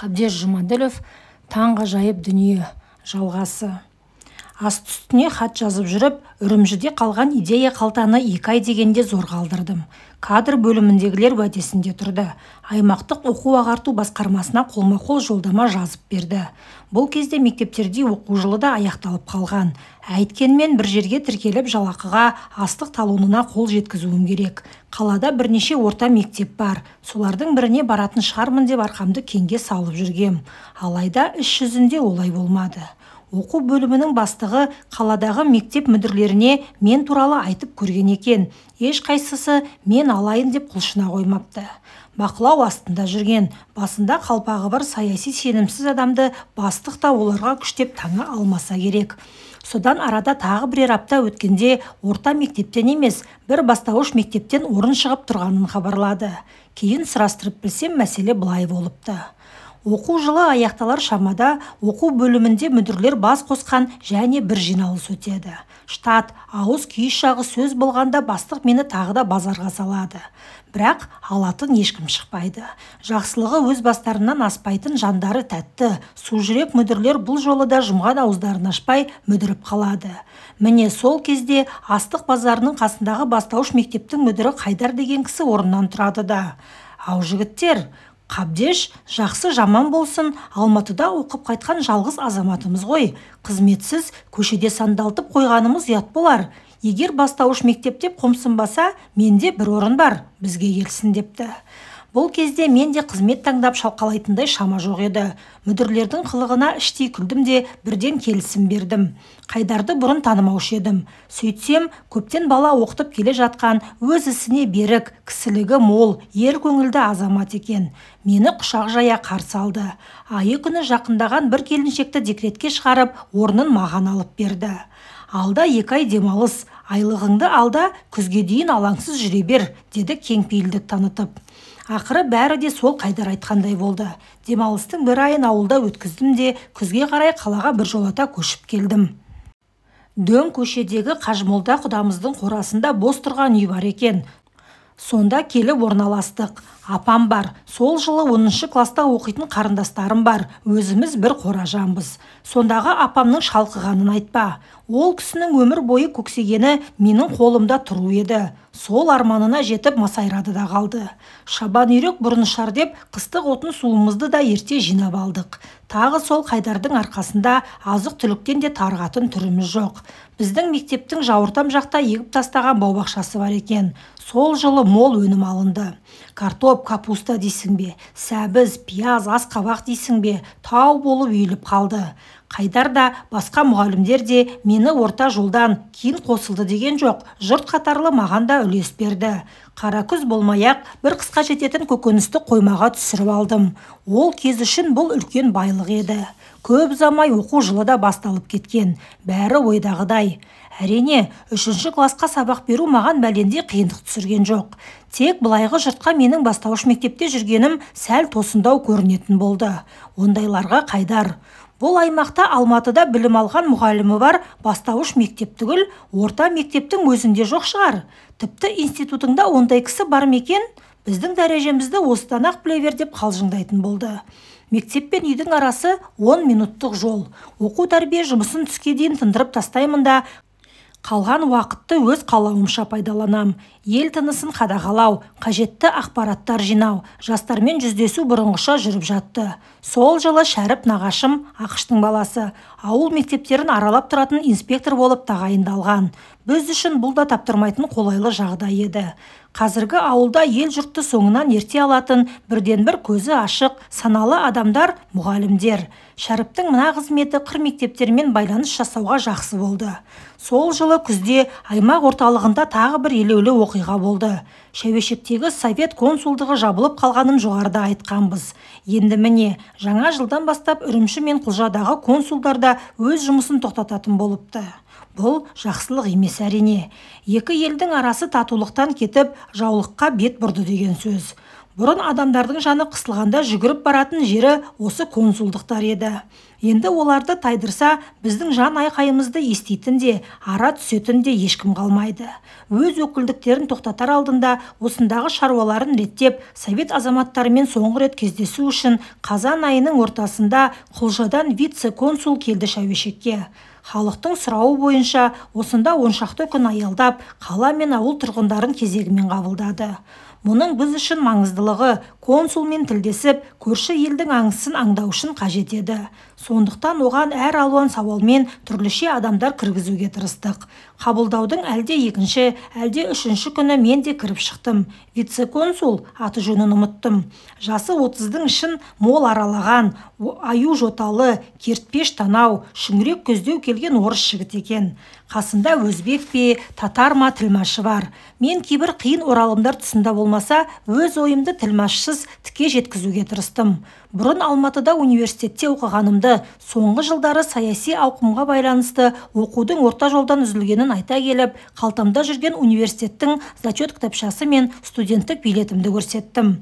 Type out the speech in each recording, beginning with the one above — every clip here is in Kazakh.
қабдеш жұмаділов таңғажайып дүние жалғасы асты үстіне хат жазып жүріп үрімжіде қалған идея қалтаны екі ай дегенде зор қалдырдым кадр бөліміндегілер уәдесінде тұрды аймақтық оқу ағарту басқармасына қолма қол жолдама жазып берді бұл кезде мектептерде оқу жылы да аяқталып қалған әйткенмен бір жерге тіркеліп жалақыға астық талонына қол жеткізуім керек қалада бірнеше орта мектеп бар солардың біріне баратын шығармын деп арқамды кеңге салып жүргем алайда іс жүзінде олай болмады оқу бөлімінің бастығы қаладағы мектеп мүдірлеріне мен туралы айтып көрген екен еш қайсысы мен алайын деп құлшына қоймапты бақылау астында жүрген басында қалпағы бар саяси сенімсіз адамды бастық та оларға күштеп таңы алмаса керек содан арада тағы бірер апта өткенде орта мектептен емес бір бастауыш мектептен орын шығып тұрғанын хабарлады кейін сұрастырып білсем мәселе былай болыпты оқу жылы аяқталар шамада оқу бөлімінде мүдірлер бас қосқан және бір жиналыс өтеді штат ауыз күйіс шағы сөз болғанда бастық мені тағы да базарға салады бірақ алатын ешкім шықпайды жақсылығы өз бастарынан аспайтын жандары тәтті жүрек мүдірлер бұл жолы да жұмған ауыздарын ашпай мүдіріп қалады міне сол кезде астық базарының қасындағы бастауыш мектептің мүдірі қайдар деген кісі орнынан тұрады да ау жігіттер қабдеш жақсы жаман болсын алматыда оқып қайтқан жалғыз азаматымыз ғой қызметсіз көшеде сандалтып қойғанымыз ұят болар егер бастауыш деп қомсынбаса менде бір орын бар бізге келсін депті бұл кезде мен де қызмет таңдап шалқалайтындай шама жоқ еді мүдірлердің қылығына іштей күлдім де бірден келісім бердім қайдарды бұрын танымаушы едім сөйтсем көптен бала оқытып келе жатқан өз ісіне берік кісілігі мол ер көңілді азамат екен мені құшақ жая қарсы алды айы күні жақындаған бір келіншекті декретке шығарып орнын маған алып берді алда екі ай демалыс айлығыңды алда күзге дейін алаңсыз жүре бер деді кеңпейілдік танытып ақыры бәрі де сол қайдар айтқандай болды демалыстың бір айын ауылда өткіздім де күзге қарай қалаға бір біржолата көшіп келдім дөң көшедегі қажымолда құдамыздың қорасында бос тұрған үй бар екен сонда келіп орналастық апам бар сол жылы оныншы класта оқитын қарындастарым бар өзіміз бір қоражанбыз сондағы апамның шалқығанын айтпа ол кісінің өмір бойы көксегені менің қолымда тұру еді сол арманына жетіп масайрады да қалды шабан үйрек бұрынышар деп қыстық отын суымызды да ерте жинап алдық тағы сол қайдардың арқасында азық түліктен де тарығатын түріміз жоқ біздің мектептің жауыртам жақта егіп тастаған бау бар екен сол жылы мол өнім алынды картоп капуста дейсің бе сәбіз пияз асқабақ дейсің бе тау болып үйіліп қалды қайдар да басқа мұғалімдер де мені орта жолдан кейін қосылды деген жоқ жұрт қатарлы маған да үлес берді қара күз болмай ақ бір қысқа жететін көкөністі қоймаға түсіріп алдым ол кез үшін бұл үлкен байлық еді көп ұзамай оқу жылы да басталып кеткен бәрі ойдағыдай әрине үшінші классқа сабақ беру маған бәлендей қиындық түсірген жоқ тек былайғы жұртқа менің бастауыш мектепте жүргенім сәл тосындау көрінетін болды ондайларға қайдар бұл аймақта алматыда білім алған мұғалімі бар бастауыш мектеп түгіл орта мектептің өзінде жоқ шығар тіпті институтыңда ондай кісі бар ма екен біздің дәрежемізді осыдан ақ біле бер деп қалжыңдайтын болды мектеп пен үйдің арасы 10 минуттық жол оқу тәрбие жұмысын түске дейін тындырып тастаймын да қалған уақытты өз қалауымша пайдаланам ел тынысын қадағалау қажетті ақпараттар жинау жастармен жүздесу бұрынғыша жүріп жатты сол жылы шәріп нағашым ақыштың баласы ауыл мектептерін аралап тұратын инспектор болып тағайындалған біз үшін бұл да таптырмайтын қолайлы жағдай еді қазіргі ауылда ел жұртты соңынан ерте алатын бірден бір көзі ашық саналы адамдар мұғалімдер шәріптің мына қызметі қыр мектептермен байланыс жасауға жақсы болды сол жылы күзде аймақ орталығында тағы бір елеулі оқиға болды шәуешектегі совет консулдығы жабылып қалғанын жоғарыда айтқанбыз енді міне жаңа жылдан бастап үрімші мен құлжадағы консулдар да өз жұмысын тоқтататын болыпты бұл жақсылық емес әрине екі елдің арасы татулықтан кетіп жаулыққа бет бұрды деген сөз бұрын адамдардың жаны қысылғанда жүгіріп баратын жері осы консулдықтар еді енді оларды тайдырса біздің жан айқайымызды еститін де ара түсетін де ешкім қалмайды өз өкілдіктерін тоқтатар алдында осындағы шаруаларын реттеп совет азаматтарымен соңғы рет кездесу үшін қазан айының ортасында құлжадан вице-консул келді шәуешекке халықтың сұрауы бойынша осында оншақты күн аялдап қала мен ауыл тұрғындарын кезегімен қабылдады мұның біз үшін маңыздылығы консулмен тілдесіп көрші елдің аңысын аңдау үшін қажет еді сондықтан оған әр алуан сауалмен түрліше адамдар кіргізуге тырыстық қабылдаудың әлде екінші әлде үшінші күні мен де кіріп шықтым вице консул аты жөнін ұмыттым жасы отыздың ішін мол аралаған аю жоталы кертпеш танау шүңірек көздеу келген орыс жігіт екен қасында өзбек пе татар ма тілмашы бар мен кейбір қиын оралымдар тұсында болмаса өз ойымды тілмашсыз тіке жеткізуге тырыстым бұрын алматыда университетте оқығанымды соңғы жылдары саяси ауқымға байланысты оқудың орта жолдан үзілгенін айта келіп қалтамда жүрген университеттің зачет кітапшасы мен студенттік билетімді көрсеттім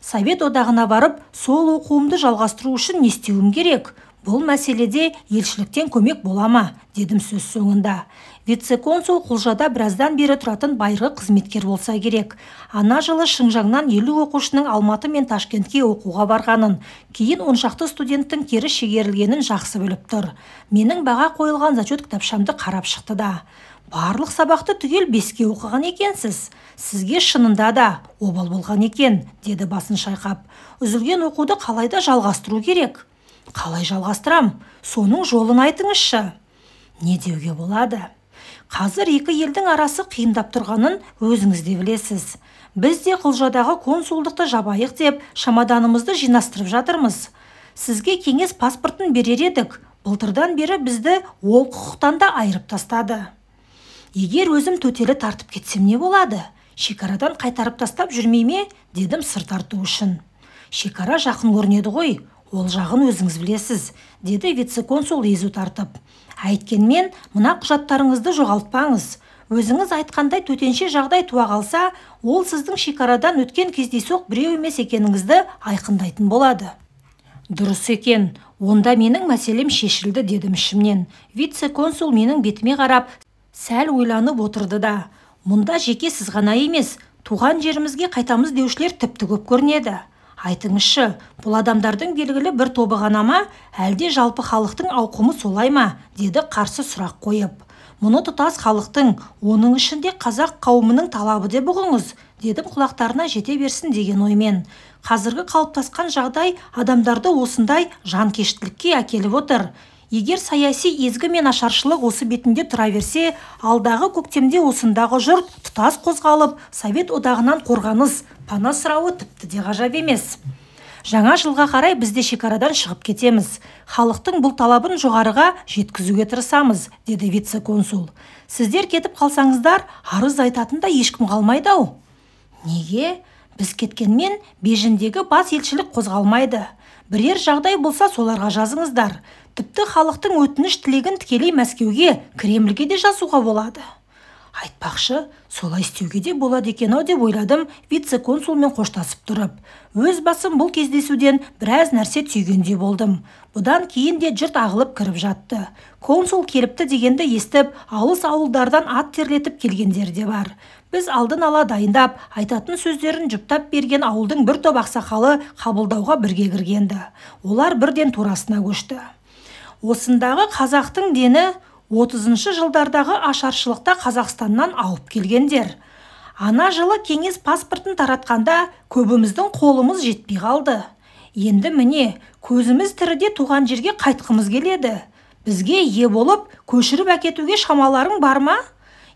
совет одағына барып сол оқуымды жалғастыру үшін не істеуім керек бұл мәселеде елшіліктен көмек бола ма дедім сөз соңында вице консул құлжада біраздан бері тұратын байырғы қызметкер болса керек ана жылы шыңжаңнан елу оқушының алматы мен ташкентке оқуға барғанын кейін оншақты студенттің кері шегерілгенін жақсы біліп тұр менің баға қойылған зачет кітапшамды қарап шықты да барлық сабақты түгел беске оқыған екенсіз сізге шынында да обал болған екен деді басын шайқап үзілген оқуды қалайда жалғастыру керек қалай жалғастырам соның жолын айтыңызшы не деуге болады қазір екі елдің арасы қиындап тұрғанын өзіңіз де білесіз біз де құлжадағы консулдықты жабайық деп шамаданымызды жинастырып жатырмыз сізге кеңес паспортын берер едік былтырдан бері бізді ол құқықтан да айырып тастады егер өзім төтелі тартып кетсем не болады шекарадан қайтарып тастап жүрмей ме дедім сыр тарту үшін шекара жақын көрінеді ғой ол жағын өзіңіз білесіз деді вице консул езу тартып әйткенмен мына құжаттарыңызды жоғалтпаңыз өзіңіз айтқандай төтенше жағдай туа қалса ол сіздің шекарадан өткен кездейсоқ біреу емес екеніңізді айқындайтын болады дұрыс екен онда менің мәселем шешілді дедім ішімнен вице консул менің бетіме қарап сәл ойланып отырды да мұнда жеке сіз ғана емес туған жерімізге қайтамыз деушілер тіпті көп көрінеді айтыңызшы бұл адамдардың белгілі бір тобы ғана ма әлде жалпы халықтың ауқымы солай ма деді қарсы сұрақ қойып мұны тұтас халықтың оның ішінде қазақ қауымының талабы деп ұғыңыз дедім құлақтарына жете берсін деген оймен қазіргі қалыптасқан жағдай адамдарды осындай жанкештілікке әкеліп отыр егер саяси езгі мен ашаршылық осы бетінде тұра берсе алдағы көктемде осындағы жұрт тұтас қозғалып совет одағынан қорғаныз, пана сұрауы тіпті де ғажап емес жаңа жылға қарай бізде шекарадан шығып кетеміз халықтың бұл талабын жоғарыға жеткізуге тырысамыз деді вице консул сіздер кетіп қалсаңыздар арыз айтатын да ешкім қалмайды ау неге біз кеткенмен бейжіңдегі бас елшілік қозғалмайды бірер жағдай болса соларға жазыңыздар тіпті халықтың өтініш тілегін тікелей мәскеуге кремльге де жазуға болады айтпақшы солай істеуге де болады екен ау деп ойладым вице консулмен қоштасып тұрып өз басым бұл кездесуден біраз нәрсе түйгендей болдым бұдан кейін де жұрт ағылып кіріп жатты консул келіпті дегенді естіп алыс ауылдардан ат терлетіп келгендер де бар біз алдын ала дайындап айтатын сөздерін жұптап берген ауылдың бір топ ақсақалы қабылдауға бірге кірген олар бірден турасына көшті осындағы қазақтың дені 30-шы жылдардағы ашаршылықта қазақстаннан ауып келгендер ана жылы кеңес паспортын таратқанда көбіміздің қолымыз жетпей қалды енді міне көзіміз тіріде туған жерге қайтқымыз келеді бізге е болып көшіріп әкетуге шамаларың бар ма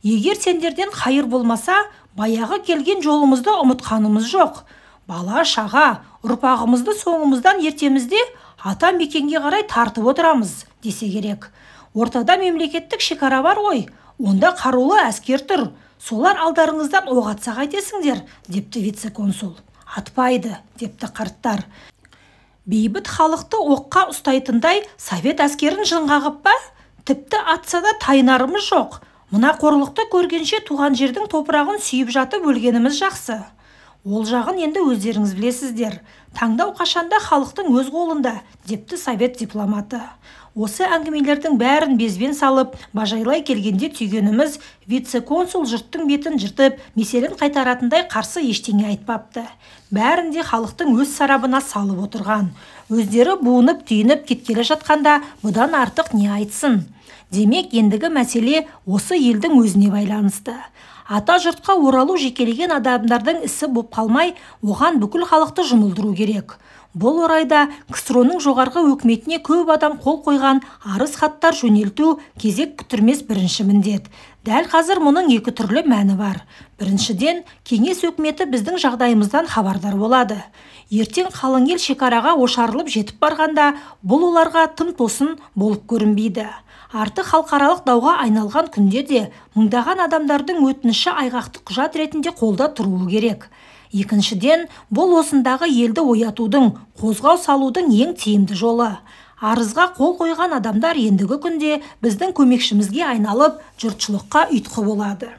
егер сендерден қайыр болмаса баяғы келген жолымызды ұмытқанымыз жоқ бала шаға ұрпағымызды соңымыздан ертемізде ата мекенге қарай тартып отырамыз десе керек ортада мемлекеттік шекара бар ғой онда қарулы әскер тұр солар алдарыңыздан оқ атса қайтесіңдер депті вице консул атпайды депті қарттар бейбіт халықты оққа ұстайтындай совет әскерін қағып па тіпті атса да тайынарымыз жоқ мына қорлықты көргенше туған жердің топырағын сүйіп жатып өлгеніміз жақсы ол жағын енді өздеріңіз білесіздер таңдау қашанда халықтың өз қолында депті совет дипломаты осы әңгімелердің бәрін безбен салып бажайлай келгенде түйгеніміз вице консул жұрттың бетін жыртып меселін қайтаратындай қарсы ештеңе айтпапты бәрін де халықтың өз сарабына салып отырған өздері буынып түйініп кеткелі жатқанда бұдан артық не айтсын демек ендігі мәселе осы елдің өзіне байланысты ата жұртқа оралу жекелеген адамдардың ісі боп қалмай оған бүкіл халықты жұмылдыру керек бұл орайда ксро жоғарғы өкіметіне көп адам қол қойған арыз хаттар жөнелту кезек күттірмес бірінші міндет дәл қазір мұның екі түрлі мәні бар біріншіден кеңес өкіметі біздің жағдайымыздан хабардар болады ертең қалың ел шекараға ошарылып жетіп барғанда бұл оларға тым тосын болып көрінбейді арты халықаралық дауға айналған күнде де мыңдаған адамдардың өтініші айғақты құжат ретінде қолда тұруы керек екіншіден бұл осындағы елді оятудың қозғау салудың ең тиімді жолы арызға қол қойған адамдар ендігі күнде біздің көмекшімізге айналып жұртшылыққа ұйтқы болады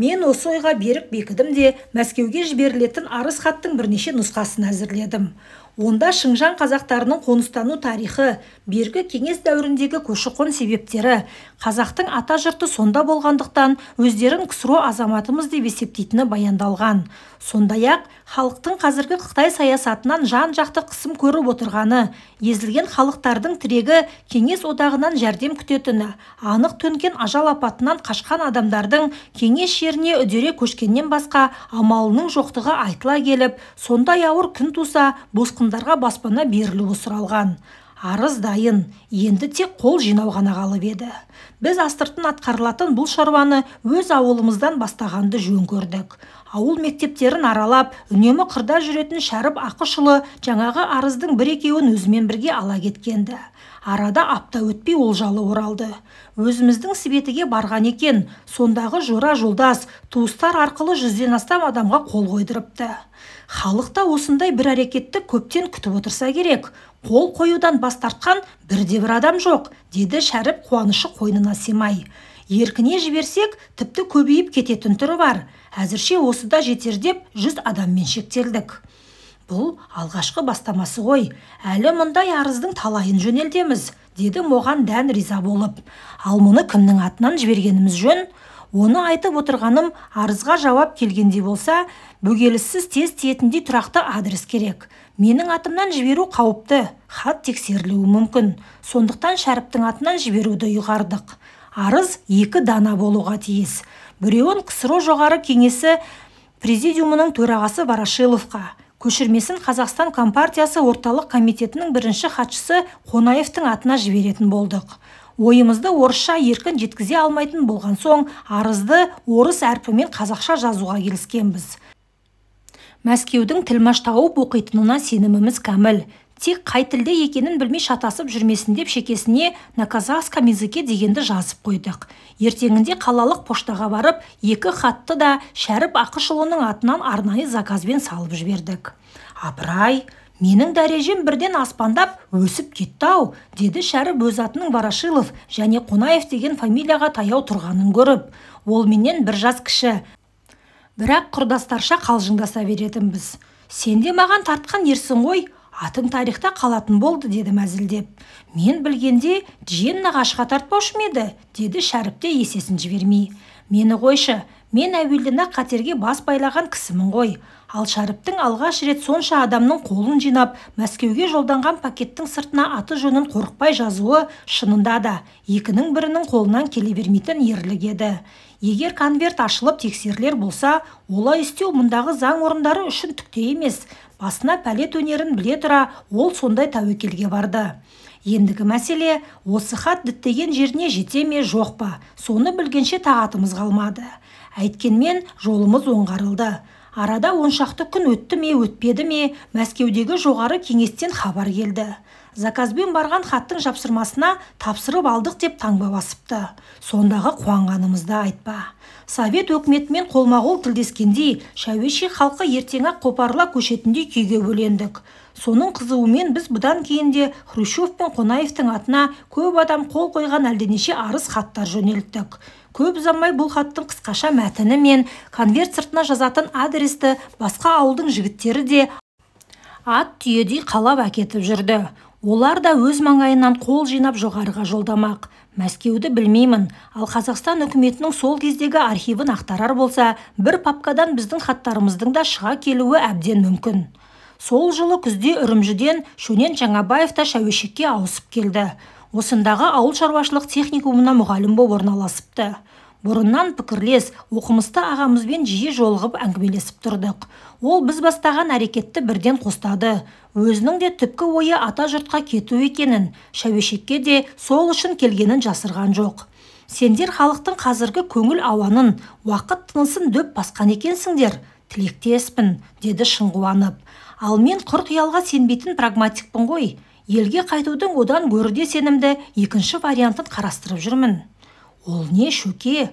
мен осы ойға берік бекідім де мәскеуге жіберілетін арыз хаттың бірнеше нұсқасын әзірледім онда шыңжан қазақтарының қоныстану тарихы бергі кеңес дәуіріндегі көші-қон себептері қазақтың ата жұрты сонда болғандықтан өздерін ксро азаматымыз деп есептейтіні баяндалған сондай-ақ халықтың қазіргі қытай саясатынан жан жақты қысым көріп отырғаны езілген халықтардың тірегі кеңес одағынан жәрдем күтетіні анық төнген ажал апатынан қашқан адамдардың кеңес жеріне үдере көшкеннен басқа амалының жоқтығы айтыла келіп сондай ауыр күн туса босқындарға баспана берілуі сұралған арыз дайын енді тек қол жинау ғана қалып еді біз астыртын атқарылатын бұл шаруаны өз ауылымыздан бастағанды жөн көрдік ауыл мектептерін аралап үнемі қырда жүретін шәріп ақышұлы жаңағы арыздың бір екеуін өзімен бірге ала кеткенді. арада апта өтпей олжалы оралды өзіміздің сібетіге барған екен сондағы жора жолдас туыстар арқылы жүзден астам адамға қол қойдырыпты халық та осындай бір әрекетті көптен күтіп отырса керек қол қоюдан бас тартқан бірде бір адам жоқ деді шәріп қуанышы қойнына сыймай еркіне жіберсек тіпті көбейіп кететін түрі бар әзірше осы да жетер деп жүз адаммен шектелдік бұл алғашқы бастамасы ғой әлі мұндай арыздың талайын жөнелтеміз деді моған дән риза болып ал мұны кімнің атынан жібергеніміз жөн оны айтып отырғаным арызға жауап келгенде болса бөгеліссіз тез тиетіндей тұрақты адрес керек менің атымнан жіберу қауіпті хат тексерілуі мүмкін сондықтан шәріптің атынан жіберуді ұйғардық арыз екі дана болуға тиіс біреуін ксро жоғары кеңесі президиумының төрағасы ворошиловқа көшірмесін қазақстан компартиясы орталық комитетінің бірінші хатшысы қонаевтың атына жіберетін болдық ойымызды орысша еркін жеткізе алмайтын болған соң арызды орыс әрпімен қазақша жазуға келіскенбіз мәскеудің тілмаш тауып оқитынына сеніміміз кәміл тек қай тілде екенін білмей шатасып жүрмесін деп шекесіне на казахском языке дегенді жазып қойдық ертеңінде қалалық поштаға барып екі хатты да шәріп ақышұлының атынан арнайы заказбен салып жібердік апырай менің дәрежем бірден аспандап өсіп кетті ау деді шәріп өз атының барашилов және қонаев деген фамилияға таяу тұрғанын көріп ол менен бір жас кіші бірақ құрдастарша қалжыңдаса беретінбіз сен де маған тартқан ерсің ғой атың тарихта қалатын болды деді мәзілдеп мен білгенде дженна нағашыға тартпаушы ма еді деді шәріп те есесін жібермей мені қойшы мен әуелден ақ қатерге бас байлаған кісімін ғой ал шәріптің алғаш рет сонша адамның қолын жинап мәскеуге жолданған пакеттің сыртына аты жөнін қорықпай жазуы шынында да екінің бірінің қолынан келе бермейтін ерлік еді егер конверт ашылып тексерілер болса олай істеу мұндағы заң орындары үшін түкте емес басына пәле төнерін біле тұра ол сондай тәуекелге барды ендігі мәселе осы хат діттеген жеріне жете ме жоқ па соны білгенше тағатымыз қалмады әйткенмен жолымыз оңғарылды арада оншақты күн өтті ме өтпеді ме мәскеудегі жоғары кеңестен хабар келді заказбен барған хаттың жапсырмасына тапсырып алдық деп таңба басыпты сондағы қуанғанымызды айтпа совет өкіметімен қолма қол тілдескендей шәуешек халқы ертең ақ қопарыла көшетіндей күйге өлендік. соның қызуымен біз бұдан кейін де хрущев пен қонаевтың атына көп адам қол қойған әлденеше арыз хаттар жөнелттік көп ұзамай бұл хаттың қысқаша мәтіні мен конверт сыртына жазатын адресті басқа ауылдың жігіттері де ат түйедей қалап әкетіп жүрді олар да өз маңайынан қол жинап жоғарыға жолдамақ мәскеуді білмеймін ал қазақстан үкіметінің сол кездегі архивін ақтарар болса бір папкадан біздің хаттарымыздың да шыға келуі әбден мүмкін сол жылы күзде үрімжіден шөнен жаңабаев та шәуешекке ауысып келді осындағы ауыл шаруашылық техникумына мұғалім болып орналасыпты бұрыннан пікірлес оқымысты ағамызбен жиі жолығып әңгімелесіп тұрдық ол біз бастаған әрекетті бірден қостады өзінің де түпкі ойы ата жұртқа кету екенін шәуешекке де сол үшін келгенін жасырған жоқ сендер халықтың қазіргі көңіл ауанын уақыт тынысын дөп басқан екенсіңдер тілектеспін деді шын қуанып ал мен құр қиялға сенбейтін прагматикпін ғой елге қайтудың одан гөрі де сенімді екінші вариантын қарастырып жүрмін ол не шөке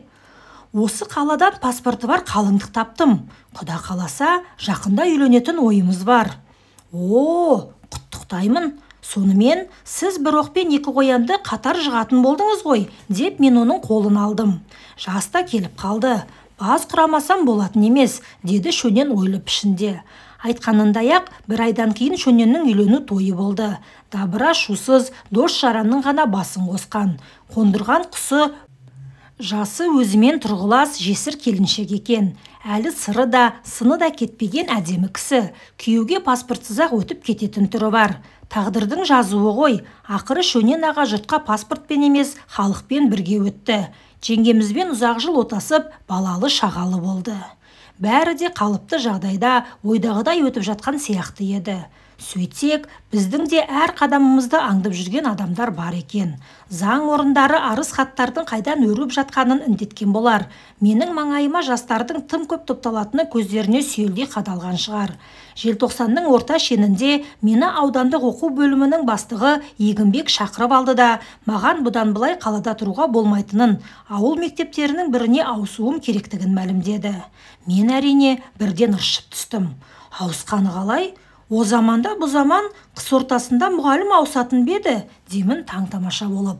осы қаладан паспорты бар қалыңдық таптым құда қаласа жақында үйленетін ойымыз бар о құттықтаймын сонымен сіз бір оқпен екі қоянды қатар жығатын болдыңыз ғой деп мен оның қолын алдым Жаста келіп қалды бас құрамасам болатын емес деді шөнен ойлы пішінде айтқанындай ақ бір айдан кейін шөненнің үйлену тойы болды дабыра шусыз дос жаранның ғана басын қосқан қондырған құсы жасы өзімен тұрғылас жесір келіншек екен әлі сыры да сыны да кетпеген әдемі кісі күйеуге паспортсыз ақ өтіп кететін түрі бар тағдырдың жазуы ғой ақыры шөнен аға жұртқа паспортпен емес халықпен бірге өтті жеңгемізбен ұзақ жыл отасып балалы шағалы болды бәрі де қалыпты жағдайда ойдағыдай өтіп жатқан сияқты еді сөйтсек біздің де әр қадамымызды аңдып жүрген адамдар бар екен заң орындары арыз хаттардың қайдан өріп жатқанын індеткен болар менің маңайыма жастардың тым көп топталатыны көздеріне сүйелдей қадалған шығар желтоқсанның орта шенінде мені аудандық оқу бөлімінің бастығы егінбек шақырып алды да маған бұдан былай қалада тұруға болмайтынын ауыл мектептерінің біріне ауысуым керектігін мәлімдеді мен әрине бірден ыршып түстім ауысқаны қалай о заманда бұ заман қыс ортасында мұғалім ауысатын ба еді деймін таң тамаша болып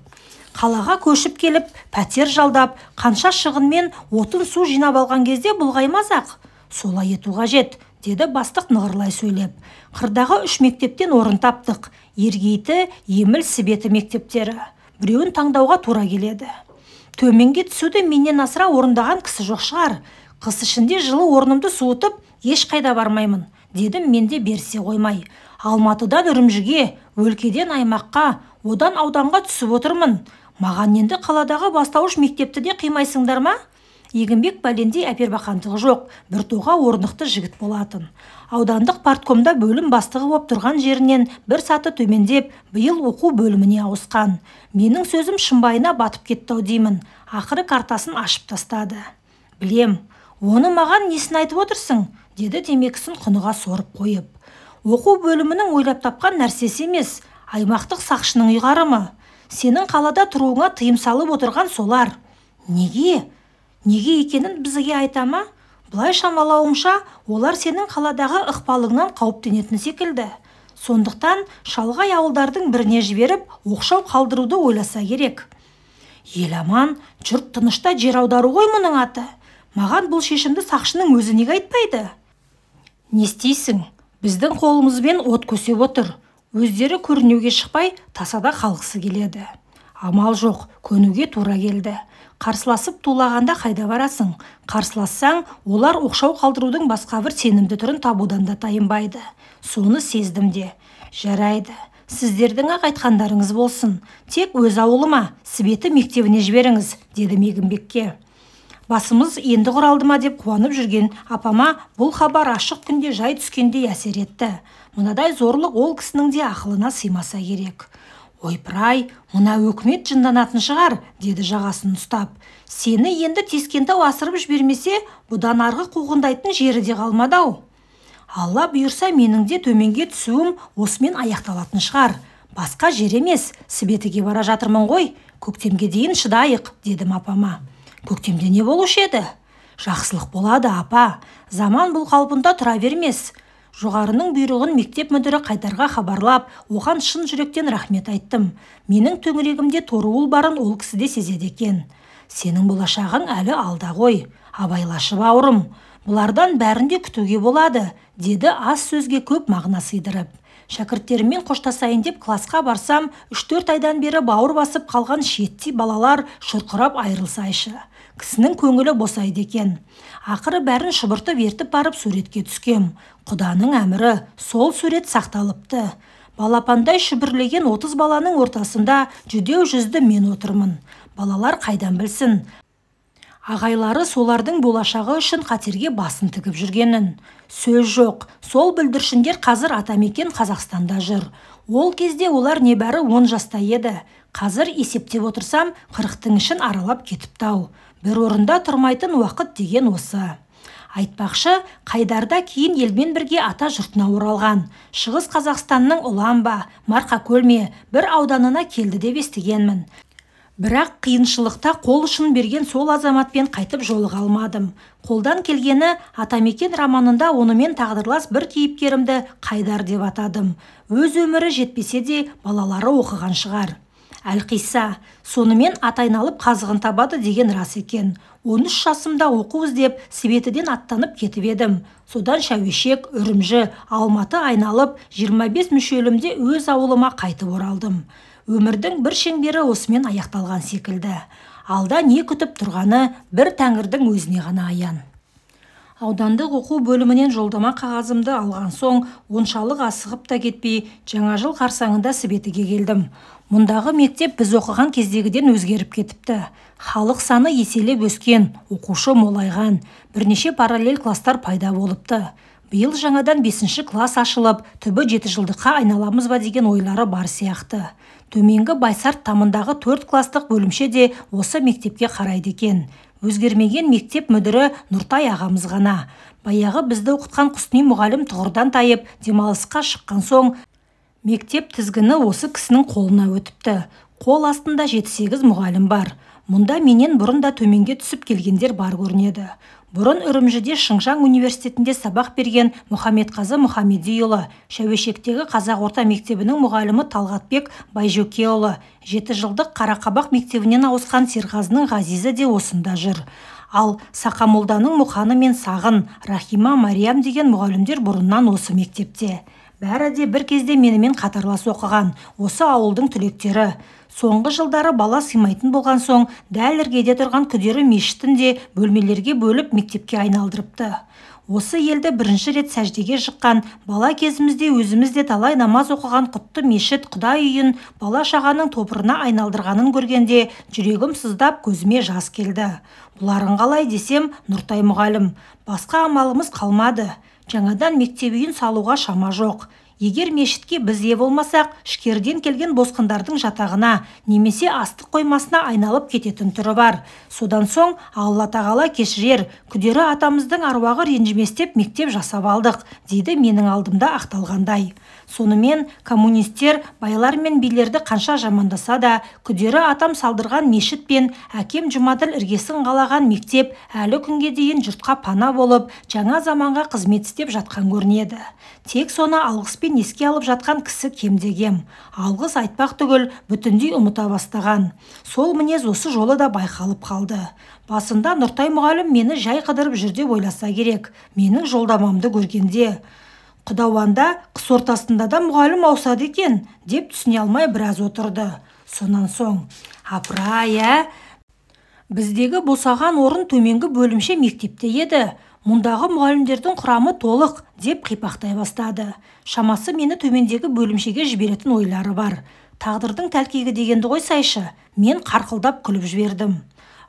қалаға көшіп келіп пәтер жалдап қанша шығынмен отын су жинап алған кезде бұлғаймас ақ солай ету қажет деді бастық нығырлай сөйлеп қырдағы үш мектептен орын таптық ергейті еміл сібеті мектептері біреуін таңдауға тура келеді төменге түсуді менен асыра орындаған кісі жоқ шығар қыс ішінде жылы орнымды суытып ешқайда бармаймын дедім мен де берсе қоймай алматыдан үрімжіге өлкеден аймаққа одан ауданға түсіп отырмын маған енді қаладағы бастауыш мектепті де қимайсыңдар ма егінбек бәлендей әпербақандығы жоқ бір тоға орнықты жігіт болатын аудандық парткомда бөлім бастығы боп тұрған жерінен бір саты төмендеп бұйыл оқу бөліміне ауысқан менің сөзім шымбайына батып кетті ау деймін ақыры картасын ашып тастады білем оны маған несін айтып отырсың деді темекісін құныға сорып қойып оқу бөлімінің ойлап тапқан нәрсесі емес аймақтық сақшының ұйғарымы сенің қалада тұруыңа тыйым салып отырған солар неге неге екенін бізге айта ма былай шамалауымша олар сенің қаладағы ықпалыңнан қауіптенетін секілді сондықтан шалғай ауылдардың біріне жіберіп оқшау қалдыруды ойласа керек ел аман жұрт тынышта жер аудару ғой мұның аты маған бұл шешімді сақшының өзі неге айтпайды не істейсің біздің қолымызбен от көсеп отыр өздері көрінеуге шықпай тасада қалғысы келеді амал жоқ көнуге тура келді қарсыласып тулағанда қайда барасың қарсылассаң олар оқшау қалдырудың басқа бір сенімді түрін табудан да тайынбайды соны сездім де жарайды сіздердің ақ айтқандарыңыз болсын тек өз ауылыма сібеті мектебіне жіберіңіз деді мегімбекке басымыз енді құралды ма деп қуанып жүрген апама бұл хабар ашық күнде жай түскендей әсер етті мынадай зорлық ол кісінің де ақылына сыймаса керек ойпырай мына өкімет жынданатын шығар деді жағасын ұстап сені енді тескентау асырып жібермесе бұдан арғы қуғындайтын жері де қалмады ау алла бұйырса менің де төменге түсуім осымен аяқталатын шығар басқа жер емес сібетіге бара жатырмын ғой көктемге дейін шыдайық деді апама көктемде не болушы еді жақсылық болады апа заман бұл қалпында тұра бермес жоғарының бұйрығын мектеп мүдірі қайтарға хабарлап оған шын жүректен рахмет айттым менің төңірегімде торуыл барын ол кісі де сезеді екен сенің болашағың әлі алда ғой абайлашы бауырым бұлардан бәрін де күтуге болады деді аз сөзге көп мағына сыйдырып шәкірттеріммен қоштасайын деп классқа барсам үш төрт айдан бері бауыр басып қалған шиеттей балалар шұрқырап айрылсайшы. кісінің көңілі босайды екен ақыры бәрін шұбыртып ертіп барып суретке түскем құданың әмірі сол сурет сақталыпты балапандай шүбірлеген отыз баланың ортасында жүдеу жүзді мен отырмын балалар қайдан білсін ағайлары солардың болашағы үшін қатерге басын тігіп жүргенін сөз жоқ сол бүлдіршіндер қазір атамекен қазақстанда жүр ол кезде олар небәрі он жаста еді қазір есептеп отырсам қырықтың ішін аралап кетіпті ау бір орында тұрмайтын уақыт деген осы айтпақшы қайдарда кейін елмен бірге ата жұртына оралған шығыс қазақстанның ба, марқакөл ме бір ауданына келді деп естігенмін бірақ қиыншылықта қол ұшын берген сол азаматпен қайтып жолыға алмадым қолдан келгені атамекен романында онымен тағдырлас бір кейіпкерімді қайдар деп атадым өз өмірі жетпесе де балалары оқыған шығар әлқиса сонымен атайналып қазығын табады деген рас екен 13 жасымда оқу іздеп светіден аттанып кетіп едім содан шәуешек үрімжі алматы айналып 25 мүшелімде өз ауылыма қайтып оралдым өмірдің бір шеңбері осымен аяқталған секілді алда не күтіп тұрғаны бір тәңірдің өзіне ғана аян аудандық оқу бөлімінен жолдама қағазымды алған соң оншалық асығып та кетпей жаңа жыл қарсаңында сібетіге келдім мұндағы мектеп біз оқыған кездегіден өзгеріп кетіпті халық саны еселеп өскен оқушы молайған бірнеше параллель класстар пайда болыпты биыл жаңадан бесінші класс ашылып түбі жылдыққа айналамыз ба деген ойлары бар сияқты төменгі байсарт тамындағы төрт кластық бөлімше де осы мектепке қарайды екен өзгермеген мектеп мүдірі нұртай ағамыз ғана баяғы бізді оқытқан құсни мұғалім тұғырдан тайып демалысқа шыққан соң мектеп тізгіні осы кісінің қолына өтіпті қол астында 7-8 мұғалім бар мұнда менен бұрын да төменге түсіп келгендер бар көрінеді бұрын үрімжіде шыңжаң университетінде сабақ берген мұхамедқазы мұхамедиұлы шәуешектегі қазақ орта мектебінің мұғалімі талғатбек байжөкеұлы жеті жылдық қарақабақ мектебінен ауысқан серғазының ғазизі де осында жүр ал сақамолданың мұқаны мен сағын рахима мариям деген мұғалімдер бұрыннан осы мектепте бәрі де бір кезде менімен қатарлас оқыған осы ауылдың түлектері соңғы жылдары бала сыймайтын болған соң дәл іргеде тұрған күдері мешітін де бөлмелерге бөліп мектепке айналдырыпты осы елді бірінші рет сәждеге жыққан бала кезімізде өзіміз талай намаз оқыған құтты мешіт құдай үйін бала шағаның топырына айналдырғанын көргенде жүрегім сыздап көзіме жас келді бұларың қалай десем нұртай мұғалім басқа амалымыз қалмады жаңадан мектеп үйін салуға шама жоқ егер мешітке біз ие болмасақ ішкеріден келген босқындардың жатағына немесе астық қоймасына айналып кететін түрі бар содан соң алла тағала кешірер күдері атамыздың аруағы ренжімес деп мектеп жасап алдық дейді менің алдымда ақталғандай сонымен коммунистер байлар мен билерді қанша жамандаса да күдері атам салдырған мешіт пен әкем жұмаділ іргесін қалаған мектеп әлі күнге дейін жұртқа пана болып жаңа заманға қызмет істеп жатқан көрінеді тек соны алғыспен еске алып жатқан кісі кемдегем алғыс айтпақ түгіл бүтіндей ұмыта бастаған сол мінез осы жолы да байқалып қалды басында нұртай мұғалім мені жай қыдырып жүр ойласа керек менің жолдамамды көргенде құдауанда қыс ортасында да мұғалім ауысады екен деп түсіне алмай біраз отырды сонан соң апырай ә біздегі босаған орын төменгі бөлімше мектепте еді мұндағы мұғалімдердің құрамы толық деп қипақтай бастады шамасы мені төмендегі бөлімшеге жіберетін ойлары бар тағдырдың тәлкегі дегенді қойсайшы мен қарқылдап күліп жібердім